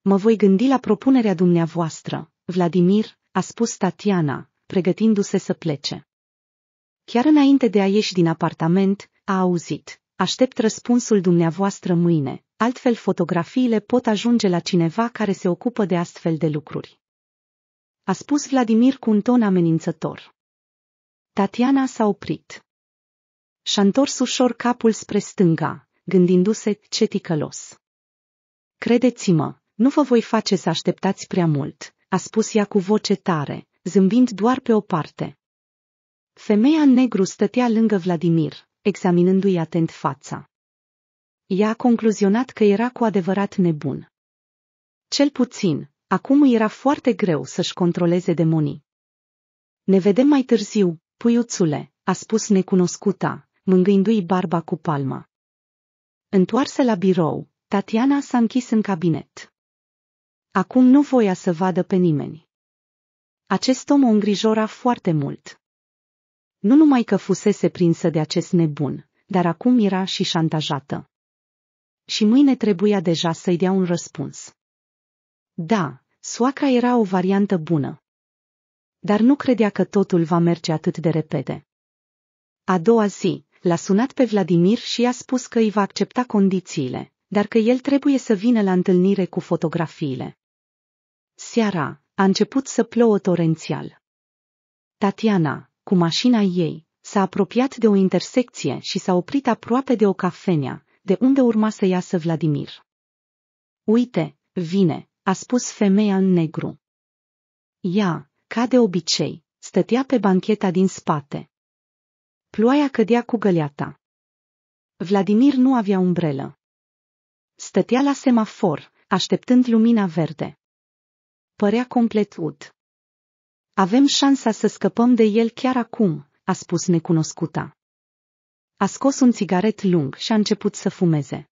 Mă voi gândi la propunerea dumneavoastră, Vladimir, a spus Tatiana, pregătindu-se să plece. Chiar înainte de a ieși din apartament, a auzit, aștept răspunsul dumneavoastră mâine, altfel fotografiile pot ajunge la cineva care se ocupă de astfel de lucruri. A spus Vladimir cu un ton amenințător. Tatiana s-a oprit. Și-a întors ușor capul spre stânga, gândindu-se ce ticălos. Credeți-mă, nu vă voi face să așteptați prea mult, a spus ea cu voce tare, zâmbind doar pe o parte. Femeia în negru stătea lângă Vladimir, examinându-i atent fața. Ea a concluzionat că era cu adevărat nebun. Cel puțin, acum era foarte greu să-și controleze demonii. Ne vedem mai târziu, puiuțule, a spus necunoscuta, mângâindu-i barba cu palma. Întoarsă la birou, Tatiana s-a închis în cabinet. Acum nu voia să vadă pe nimeni. Acest om o îngrijora foarte mult. Nu numai că fusese prinsă de acest nebun, dar acum era și șantajată. Și mâine trebuia deja să-i dea un răspuns. Da, soacra era o variantă bună. Dar nu credea că totul va merge atât de repede. A doua zi, l-a sunat pe Vladimir și i-a spus că îi va accepta condițiile, dar că el trebuie să vină la întâlnire cu fotografiile. Seara, a început să plouă torențial. Tatiana, cu mașina ei, s-a apropiat de o intersecție și s-a oprit aproape de o cafenea, de unde urma să iasă Vladimir. Uite, vine, a spus femeia în negru. Ea, ca de obicei, stătea pe bancheta din spate. Ploaia cădea cu găleata. Vladimir nu avea umbrelă. Stătea la semafor, așteptând lumina verde părea completut. Avem șansa să scăpăm de el chiar acum, a spus necunoscuta. A scos un țigaret lung și a început să fumeze.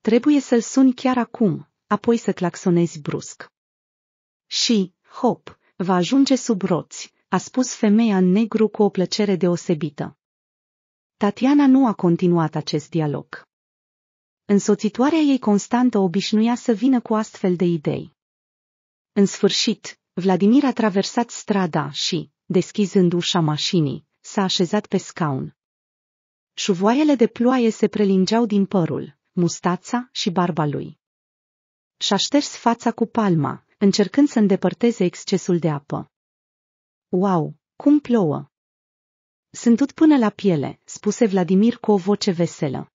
Trebuie să-l suni chiar acum, apoi să claxonezi brusc. Și, hop, va ajunge sub roți, a spus femeia în negru cu o plăcere deosebită. Tatiana nu a continuat acest dialog. Însoțitoarea ei constantă obișnuia să vină cu astfel de idei. În sfârșit, Vladimir a traversat strada și, deschizând ușa mașinii, s-a așezat pe scaun. Șuvoaiele de ploaie se prelingeau din părul, mustața și barba lui. Și-a șters fața cu palma, încercând să îndepărteze excesul de apă. Wow, cum plouă! Sunt tot până la piele, spuse Vladimir cu o voce veselă.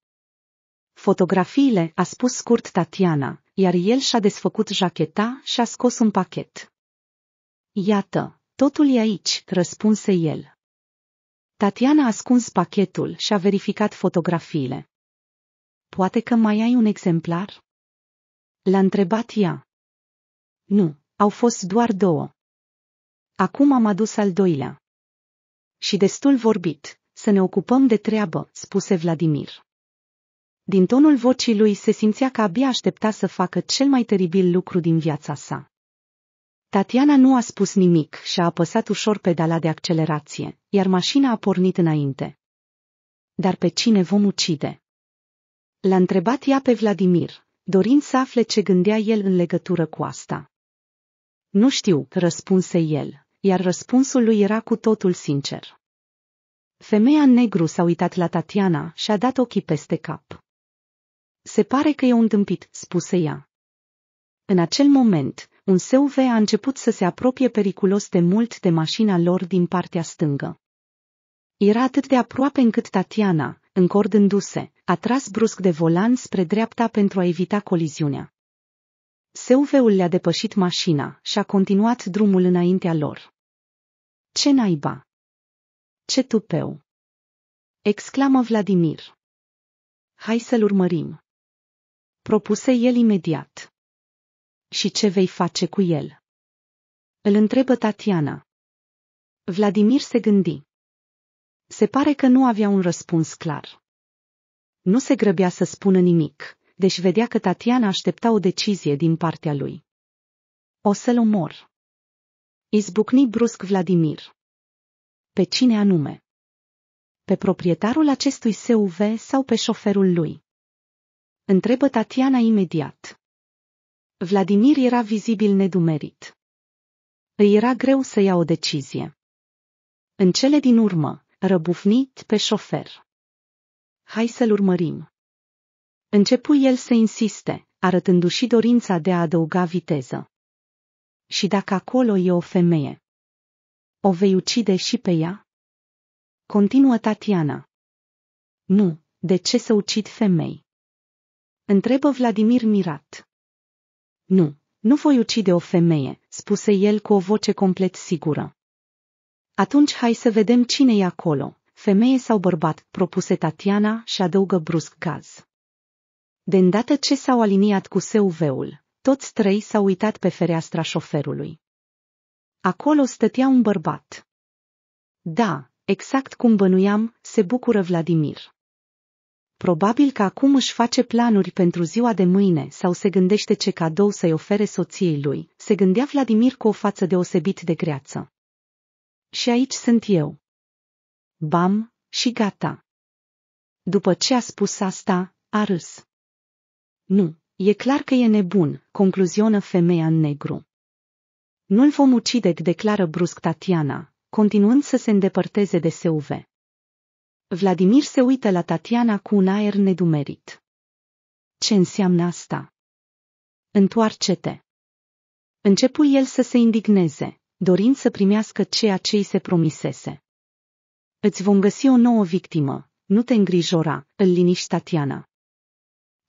Fotografiile, a spus scurt Tatiana, iar el și-a desfăcut jacheta și a scos un pachet. Iată, totul e aici, răspunse el. Tatiana a ascuns pachetul și a verificat fotografiile. Poate că mai ai un exemplar? L-a întrebat ea. Nu, au fost doar două. Acum am adus al doilea. Și destul vorbit, să ne ocupăm de treabă, spuse Vladimir. Din tonul vocii lui se simțea că abia aștepta să facă cel mai teribil lucru din viața sa. Tatiana nu a spus nimic și a apăsat ușor pedala de accelerație, iar mașina a pornit înainte. Dar pe cine vom ucide? L-a întrebat ea pe Vladimir, dorind să afle ce gândea el în legătură cu asta. Nu știu, răspunse el, iar răspunsul lui era cu totul sincer. Femeia negru s-a uitat la Tatiana și a dat ochii peste cap. Se pare că e un tâmpit, spuse ea. În acel moment, un SUV a început să se apropie periculos de mult de mașina lor din partea stângă. Era atât de aproape încât Tatiana, încordându-se, a tras brusc de volan spre dreapta pentru a evita coliziunea. SUV-ul le-a depășit mașina și a continuat drumul înaintea lor. Ce naiba! Ce tupeu! exclamă Vladimir. Hai să-l urmărim propuse el imediat. Și ce vei face cu el? Îl întrebă Tatiana. Vladimir se gândi. Se pare că nu avea un răspuns clar. Nu se grăbea să spună nimic, deși vedea că Tatiana aștepta o decizie din partea lui. O să-l omor. Izbucni brusc Vladimir. Pe cine anume? Pe proprietarul acestui SUV sau pe șoferul lui? Întrebă Tatiana imediat. Vladimir era vizibil nedumerit. Îi era greu să ia o decizie. În cele din urmă, răbufnit pe șofer. Hai să-l urmărim. Începu el să insiste, arătându-și dorința de a adăuga viteză. Și dacă acolo e o femeie? O vei ucide și pe ea? Continuă Tatiana. Nu, de ce să ucid femei? Întrebă Vladimir mirat. Nu, nu voi ucide o femeie, spuse el cu o voce complet sigură. Atunci hai să vedem cine e acolo, femeie sau bărbat, propuse Tatiana și adăugă brusc gaz. De îndată ce s-au aliniat cu SUV-ul, toți trei s-au uitat pe fereastra șoferului. Acolo stătea un bărbat. Da, exact cum bănuiam, se bucură Vladimir. Probabil că acum își face planuri pentru ziua de mâine sau se gândește ce cadou să-i ofere soției lui, se gândea Vladimir cu o față deosebit de greață. Și aici sunt eu. Bam, și gata. După ce a spus asta, a râs. Nu, e clar că e nebun, concluzionă femeia în negru. Nu-l vom ucide, declară brusc Tatiana, continuând să se îndepărteze de SUV. Vladimir se uită la Tatiana cu un aer nedumerit. Ce înseamnă asta? Întoarce-te! Începui el să se indigneze, dorind să primească ceea ce îi se promisese. Îți vom găsi o nouă victimă, nu te îngrijora, îl liniști Tatiana.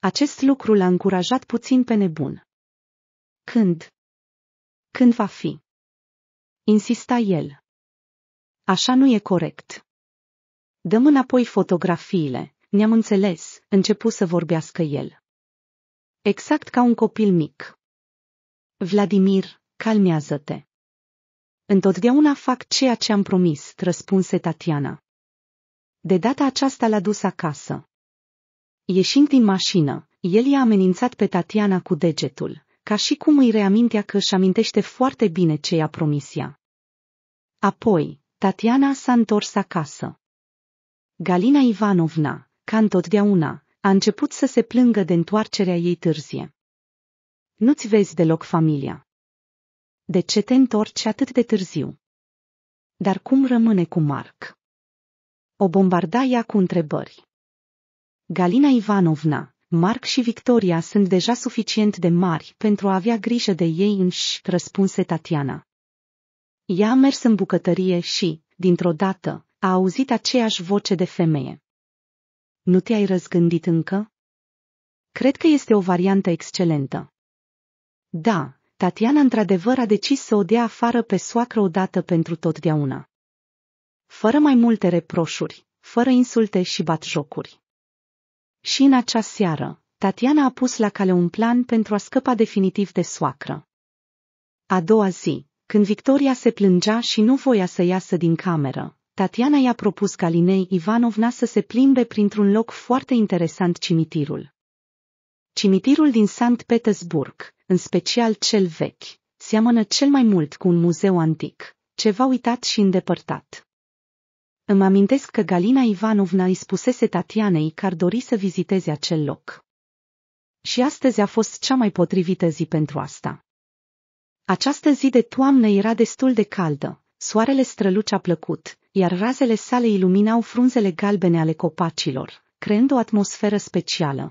Acest lucru l-a încurajat puțin pe nebun. Când? Când va fi? Insista el. Așa nu e corect. Dăm înapoi fotografiile, ne-am înțeles, începu să vorbească el. Exact ca un copil mic. Vladimir, calmează-te. Întotdeauna fac ceea ce am promis, răspunse Tatiana. De data aceasta l-a dus acasă. Ieșind din mașină, el i-a amenințat pe Tatiana cu degetul, ca și cum îi reamintea că își amintește foarte bine ce i-a promis ea. Apoi, Tatiana s-a întors acasă. Galina Ivanovna, ca întotdeauna, a început să se plângă de întoarcerea ei târzie. Nu-ți vezi deloc familia. De ce te întorci atât de târziu? Dar cum rămâne cu Marc? O bombarda ea cu întrebări. Galina Ivanovna, Marc și Victoria sunt deja suficient de mari pentru a avea grijă de ei înși, răspunse Tatiana. Ea a mers în bucătărie și, dintr-o dată, a auzit aceeași voce de femeie. Nu te-ai răzgândit încă? Cred că este o variantă excelentă. Da, Tatiana într-adevăr a decis să o dea afară pe soacră odată pentru totdeauna. Fără mai multe reproșuri, fără insulte și batjocuri. Și în acea seară, Tatiana a pus la cale un plan pentru a scăpa definitiv de soacră. A doua zi, când Victoria se plângea și nu voia să iasă din cameră, Tatiana i-a propus Calinei Ivanovna să se plimbe printr-un loc foarte interesant cimitirul. Cimitirul din Sankt Petersburg, în special cel vechi, seamănă cel mai mult cu un muzeu antic, ceva uitat și îndepărtat. Îmi amintesc că Galina Ivanovna îi spusese Tatianei că ar dori să viziteze acel loc. Și astăzi a fost cea mai potrivită zi pentru asta. Această zi de toamnă era destul de caldă, soarele strălucea plăcut, iar razele sale iluminau frunzele galbene ale copacilor, creând o atmosferă specială.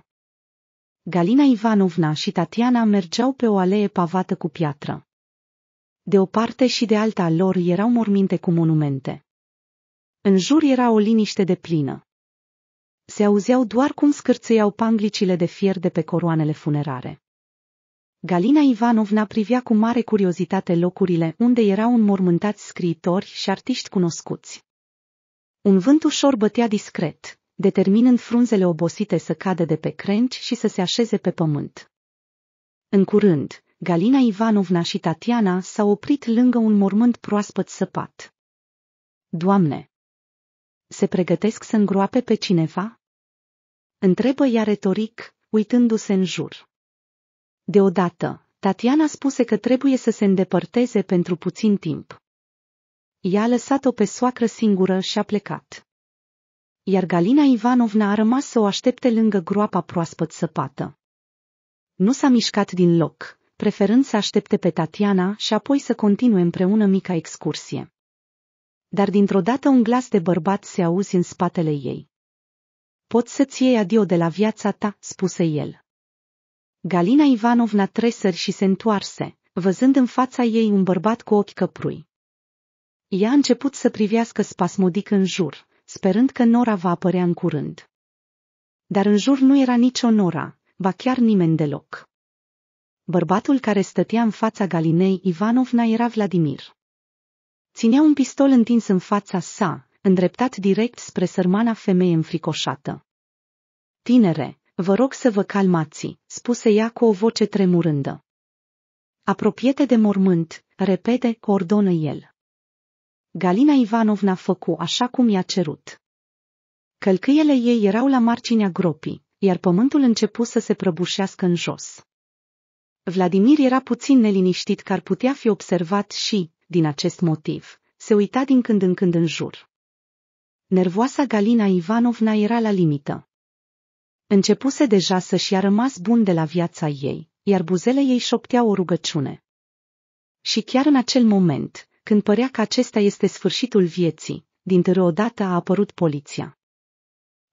Galina Ivanovna și Tatiana mergeau pe o alee pavată cu piatră. De o parte și de alta lor erau morminte cu monumente. În jur era o liniște de plină. Se auzeau doar cum scârțâiau panglicile de fier de pe coroanele funerare. Galina Ivanovna privea cu mare curiozitate locurile unde erau înmormântați scriitori și artiști cunoscuți. Un vânt ușor bătea discret, determinând frunzele obosite să cadă de pe crenci și să se așeze pe pământ. În curând, Galina Ivanovna și Tatiana s-au oprit lângă un mormânt proaspăt săpat. Doamne! Se pregătesc să îngroape pe cineva? Întrebă ea retoric, uitându-se în jur. Deodată, Tatiana spuse că trebuie să se îndepărteze pentru puțin timp. Ea a lăsat-o pe soacră singură și a plecat. Iar Galina Ivanovna a rămas să o aștepte lângă groapa proaspăt săpată. Nu s-a mișcat din loc, preferând să aștepte pe Tatiana și apoi să continue împreună mica excursie. Dar dintr-o dată un glas de bărbat se auzi în spatele ei. Poți să-ți iei adio de la viața ta, spuse el. Galina Ivanovna tresări și se întoarse, văzând în fața ei un bărbat cu ochi căprui. Ea a început să privească spasmodic în jur, sperând că Nora va apărea în curând. Dar în jur nu era nicio Nora, ba chiar nimeni deloc. Bărbatul care stătea în fața Galinei Ivanovna era Vladimir. Ținea un pistol întins în fața sa, îndreptat direct spre sărmana femeie înfricoșată. Tinere, Vă rog să vă calmați, spuse ea cu o voce tremurândă. Apropiete de mormânt, repede, coordonă el. Galina Ivanovna făcu așa cum i-a cerut. Călcâiele ei erau la marginea gropii, iar pământul începu să se prăbușească în jos. Vladimir era puțin neliniștit că ar putea fi observat și, din acest motiv, se uita din când în când în jur. Nervoasa Galina Ivanovna era la limită. Începuse deja să-și ia rămas bun de la viața ei, iar buzele ei șopteau o rugăciune. Și chiar în acel moment, când părea că acesta este sfârșitul vieții, dintr-o dată a apărut poliția.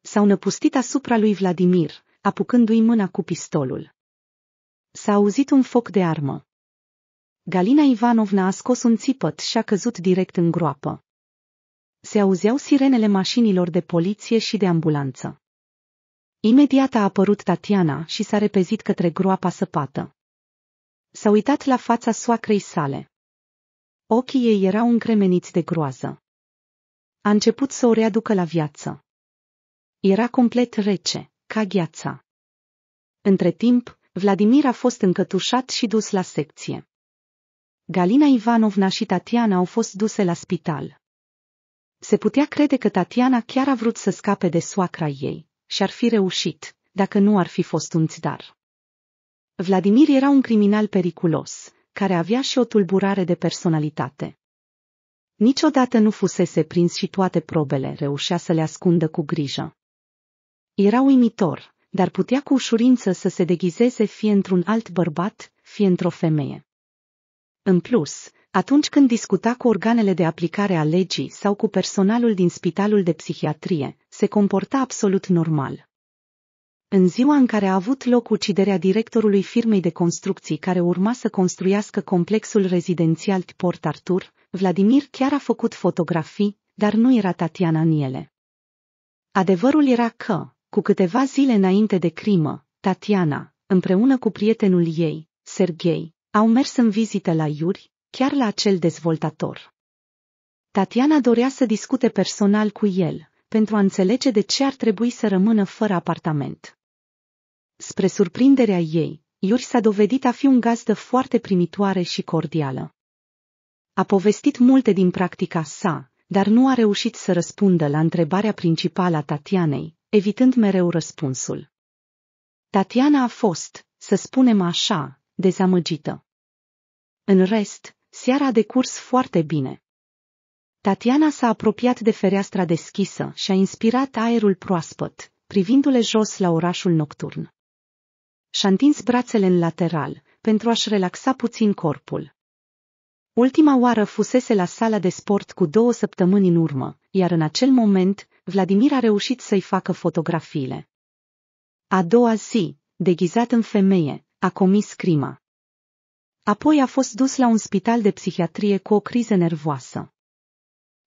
S-au năpustit asupra lui Vladimir, apucându-i mâna cu pistolul. S-a auzit un foc de armă. Galina Ivanovna a scos un țipăt și a căzut direct în groapă. Se auzeau sirenele mașinilor de poliție și de ambulanță. Imediat a apărut Tatiana și s-a repezit către groapa săpată. S-a uitat la fața soacrei sale. Ochii ei erau încremeniți de groază. A început să o readucă la viață. Era complet rece, ca gheața. Între timp, Vladimir a fost încătușat și dus la secție. Galina Ivanovna și Tatiana au fost duse la spital. Se putea crede că Tatiana chiar a vrut să scape de soacra ei și ar fi reușit, dacă nu ar fi fost un țdar. Vladimir era un criminal periculos, care avea și o tulburare de personalitate. Niciodată nu fusese prins și toate probele reușea să le ascundă cu grijă. Era uimitor, dar putea cu ușurință să se deghizeze fie într-un alt bărbat, fie într-o femeie. În plus, atunci când discuta cu organele de aplicare a legii sau cu personalul din spitalul de psihiatrie, se comporta absolut normal. În ziua în care a avut loc uciderea directorului firmei de construcții care urma să construiască complexul rezidențial Port Arthur, Vladimir chiar a făcut fotografii, dar nu era Tatiana în ele. Adevărul era că, cu câteva zile înainte de crimă, Tatiana, împreună cu prietenul ei, Serghei, au mers în vizită la Iuri, chiar la acel dezvoltator. Tatiana dorea să discute personal cu el, pentru a înțelege de ce ar trebui să rămână fără apartament. Spre surprinderea ei, Iuri s-a dovedit a fi un gazdă foarte primitoare și cordială. A povestit multe din practica sa, dar nu a reușit să răspundă la întrebarea principală a Tatianei, evitând mereu răspunsul. Tatiana a fost, să spunem așa, dezamăgită. În rest, Seara a decurs foarte bine. Tatiana s-a apropiat de fereastra deschisă și a inspirat aerul proaspăt, privindu-le jos la orașul nocturn. Și-a întins brațele în lateral, pentru a-și relaxa puțin corpul. Ultima oară fusese la sala de sport cu două săptămâni în urmă, iar în acel moment, Vladimir a reușit să-i facă fotografiile. A doua zi, deghizat în femeie, a comis crima. Apoi a fost dus la un spital de psihiatrie cu o criză nervoasă.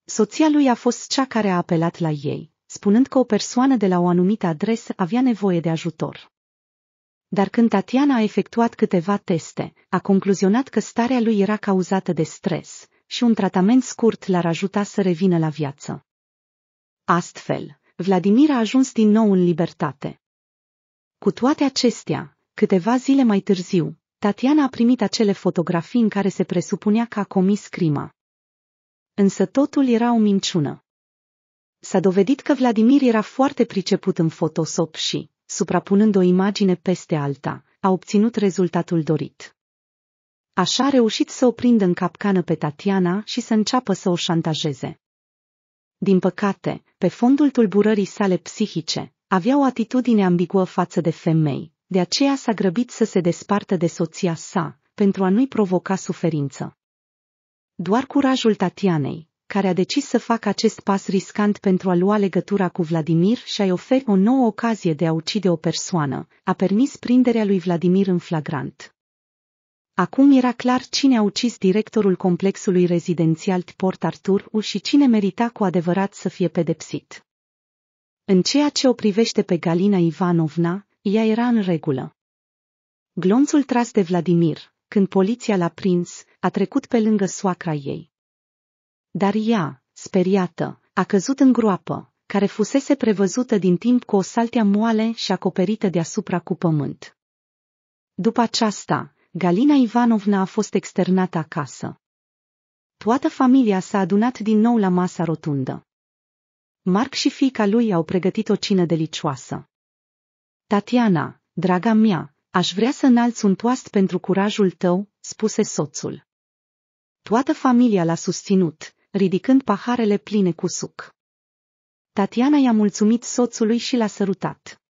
Soția lui a fost cea care a apelat la ei, spunând că o persoană de la o anumită adresă avea nevoie de ajutor. Dar când Tatiana a efectuat câteva teste, a concluzionat că starea lui era cauzată de stres și un tratament scurt l-ar ajuta să revină la viață. Astfel, Vladimir a ajuns din nou în libertate. Cu toate acestea, câteva zile mai târziu, Tatiana a primit acele fotografii în care se presupunea că a comis crima. Însă totul era o minciună. S-a dovedit că Vladimir era foarte priceput în Photoshop și, suprapunând o imagine peste alta, a obținut rezultatul dorit. Așa a reușit să o prindă în capcană pe Tatiana și să înceapă să o șantajeze. Din păcate, pe fondul tulburării sale psihice, avea o atitudine ambiguă față de femei, de aceea s-a grăbit să se despartă de soția sa, pentru a nu-i provoca suferință. Doar curajul Tatianei, care a decis să facă acest pas riscant pentru a lua legătura cu Vladimir și a-i oferi o nouă ocazie de a ucide o persoană, a permis prinderea lui Vladimir în flagrant. Acum era clar cine a ucis directorul complexului rezidențial Port Artur și cine merita cu adevărat să fie pedepsit. În ceea ce o privește pe Galina Ivanovna, ea era în regulă. Glonțul tras de Vladimir, când poliția l-a prins, a trecut pe lângă soacra ei. Dar ea, speriată, a căzut în groapă, care fusese prevăzută din timp cu o saltea moale și acoperită deasupra cu pământ. După aceasta, Galina Ivanovna a fost externată acasă. Toată familia s-a adunat din nou la masa rotundă. Marc și fiica lui au pregătit o cină delicioasă. Tatiana, draga mea, aș vrea să înalți un toast pentru curajul tău, spuse soțul. Toată familia l-a susținut, ridicând paharele pline cu suc. Tatiana i-a mulțumit soțului și l-a sărutat.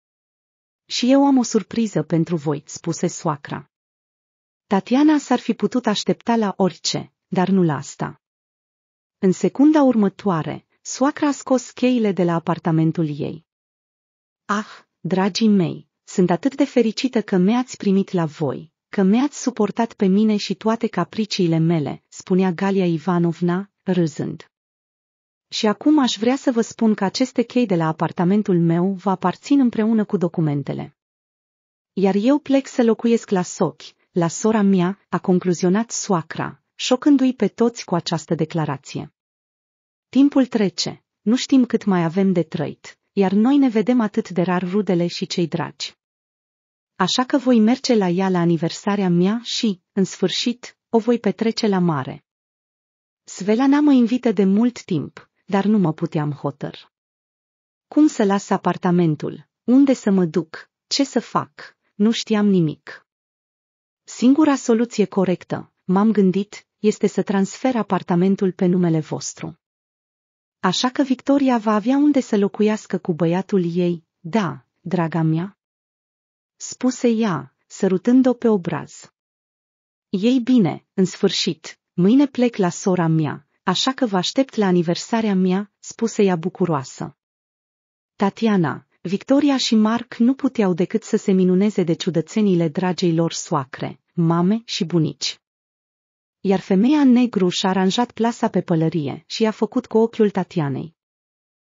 Și eu am o surpriză pentru voi, spuse soacra. Tatiana s-ar fi putut aștepta la orice, dar nu la asta. În secunda următoare, soacra a scos cheile de la apartamentul ei. Ah, Dragii mei, sunt atât de fericită că mi-ați primit la voi, că mi-ați suportat pe mine și toate capriciile mele, spunea Galia Ivanovna, râzând. Și acum aș vrea să vă spun că aceste chei de la apartamentul meu vă aparțin împreună cu documentele. Iar eu plec să locuiesc la sochi, la sora mea, a concluzionat soacra, șocându-i pe toți cu această declarație. Timpul trece, nu știm cât mai avem de trăit, iar noi ne vedem atât de rar rudele și cei dragi. Așa că voi merge la ea la aniversarea mea și, în sfârșit, o voi petrece la mare. Svelana mă invită de mult timp, dar nu mă puteam hotăr. Cum să las apartamentul? Unde să mă duc? Ce să fac? Nu știam nimic. Singura soluție corectă, m-am gândit, este să transfer apartamentul pe numele vostru. Așa că Victoria va avea unde să locuiască cu băiatul ei, da, draga mea? Spuse ea, sărutând-o pe obraz. Ei bine, în sfârșit, mâine plec la sora mea, așa că vă aștept la aniversarea mea, spuse ea bucuroasă. Tatiana, Victoria și Mark nu puteau decât să se minuneze de ciudățenile dragei lor soacre, mame și bunici iar femeia în negru și-a aranjat plasa pe pălărie și i-a făcut cu ochiul Tatianei.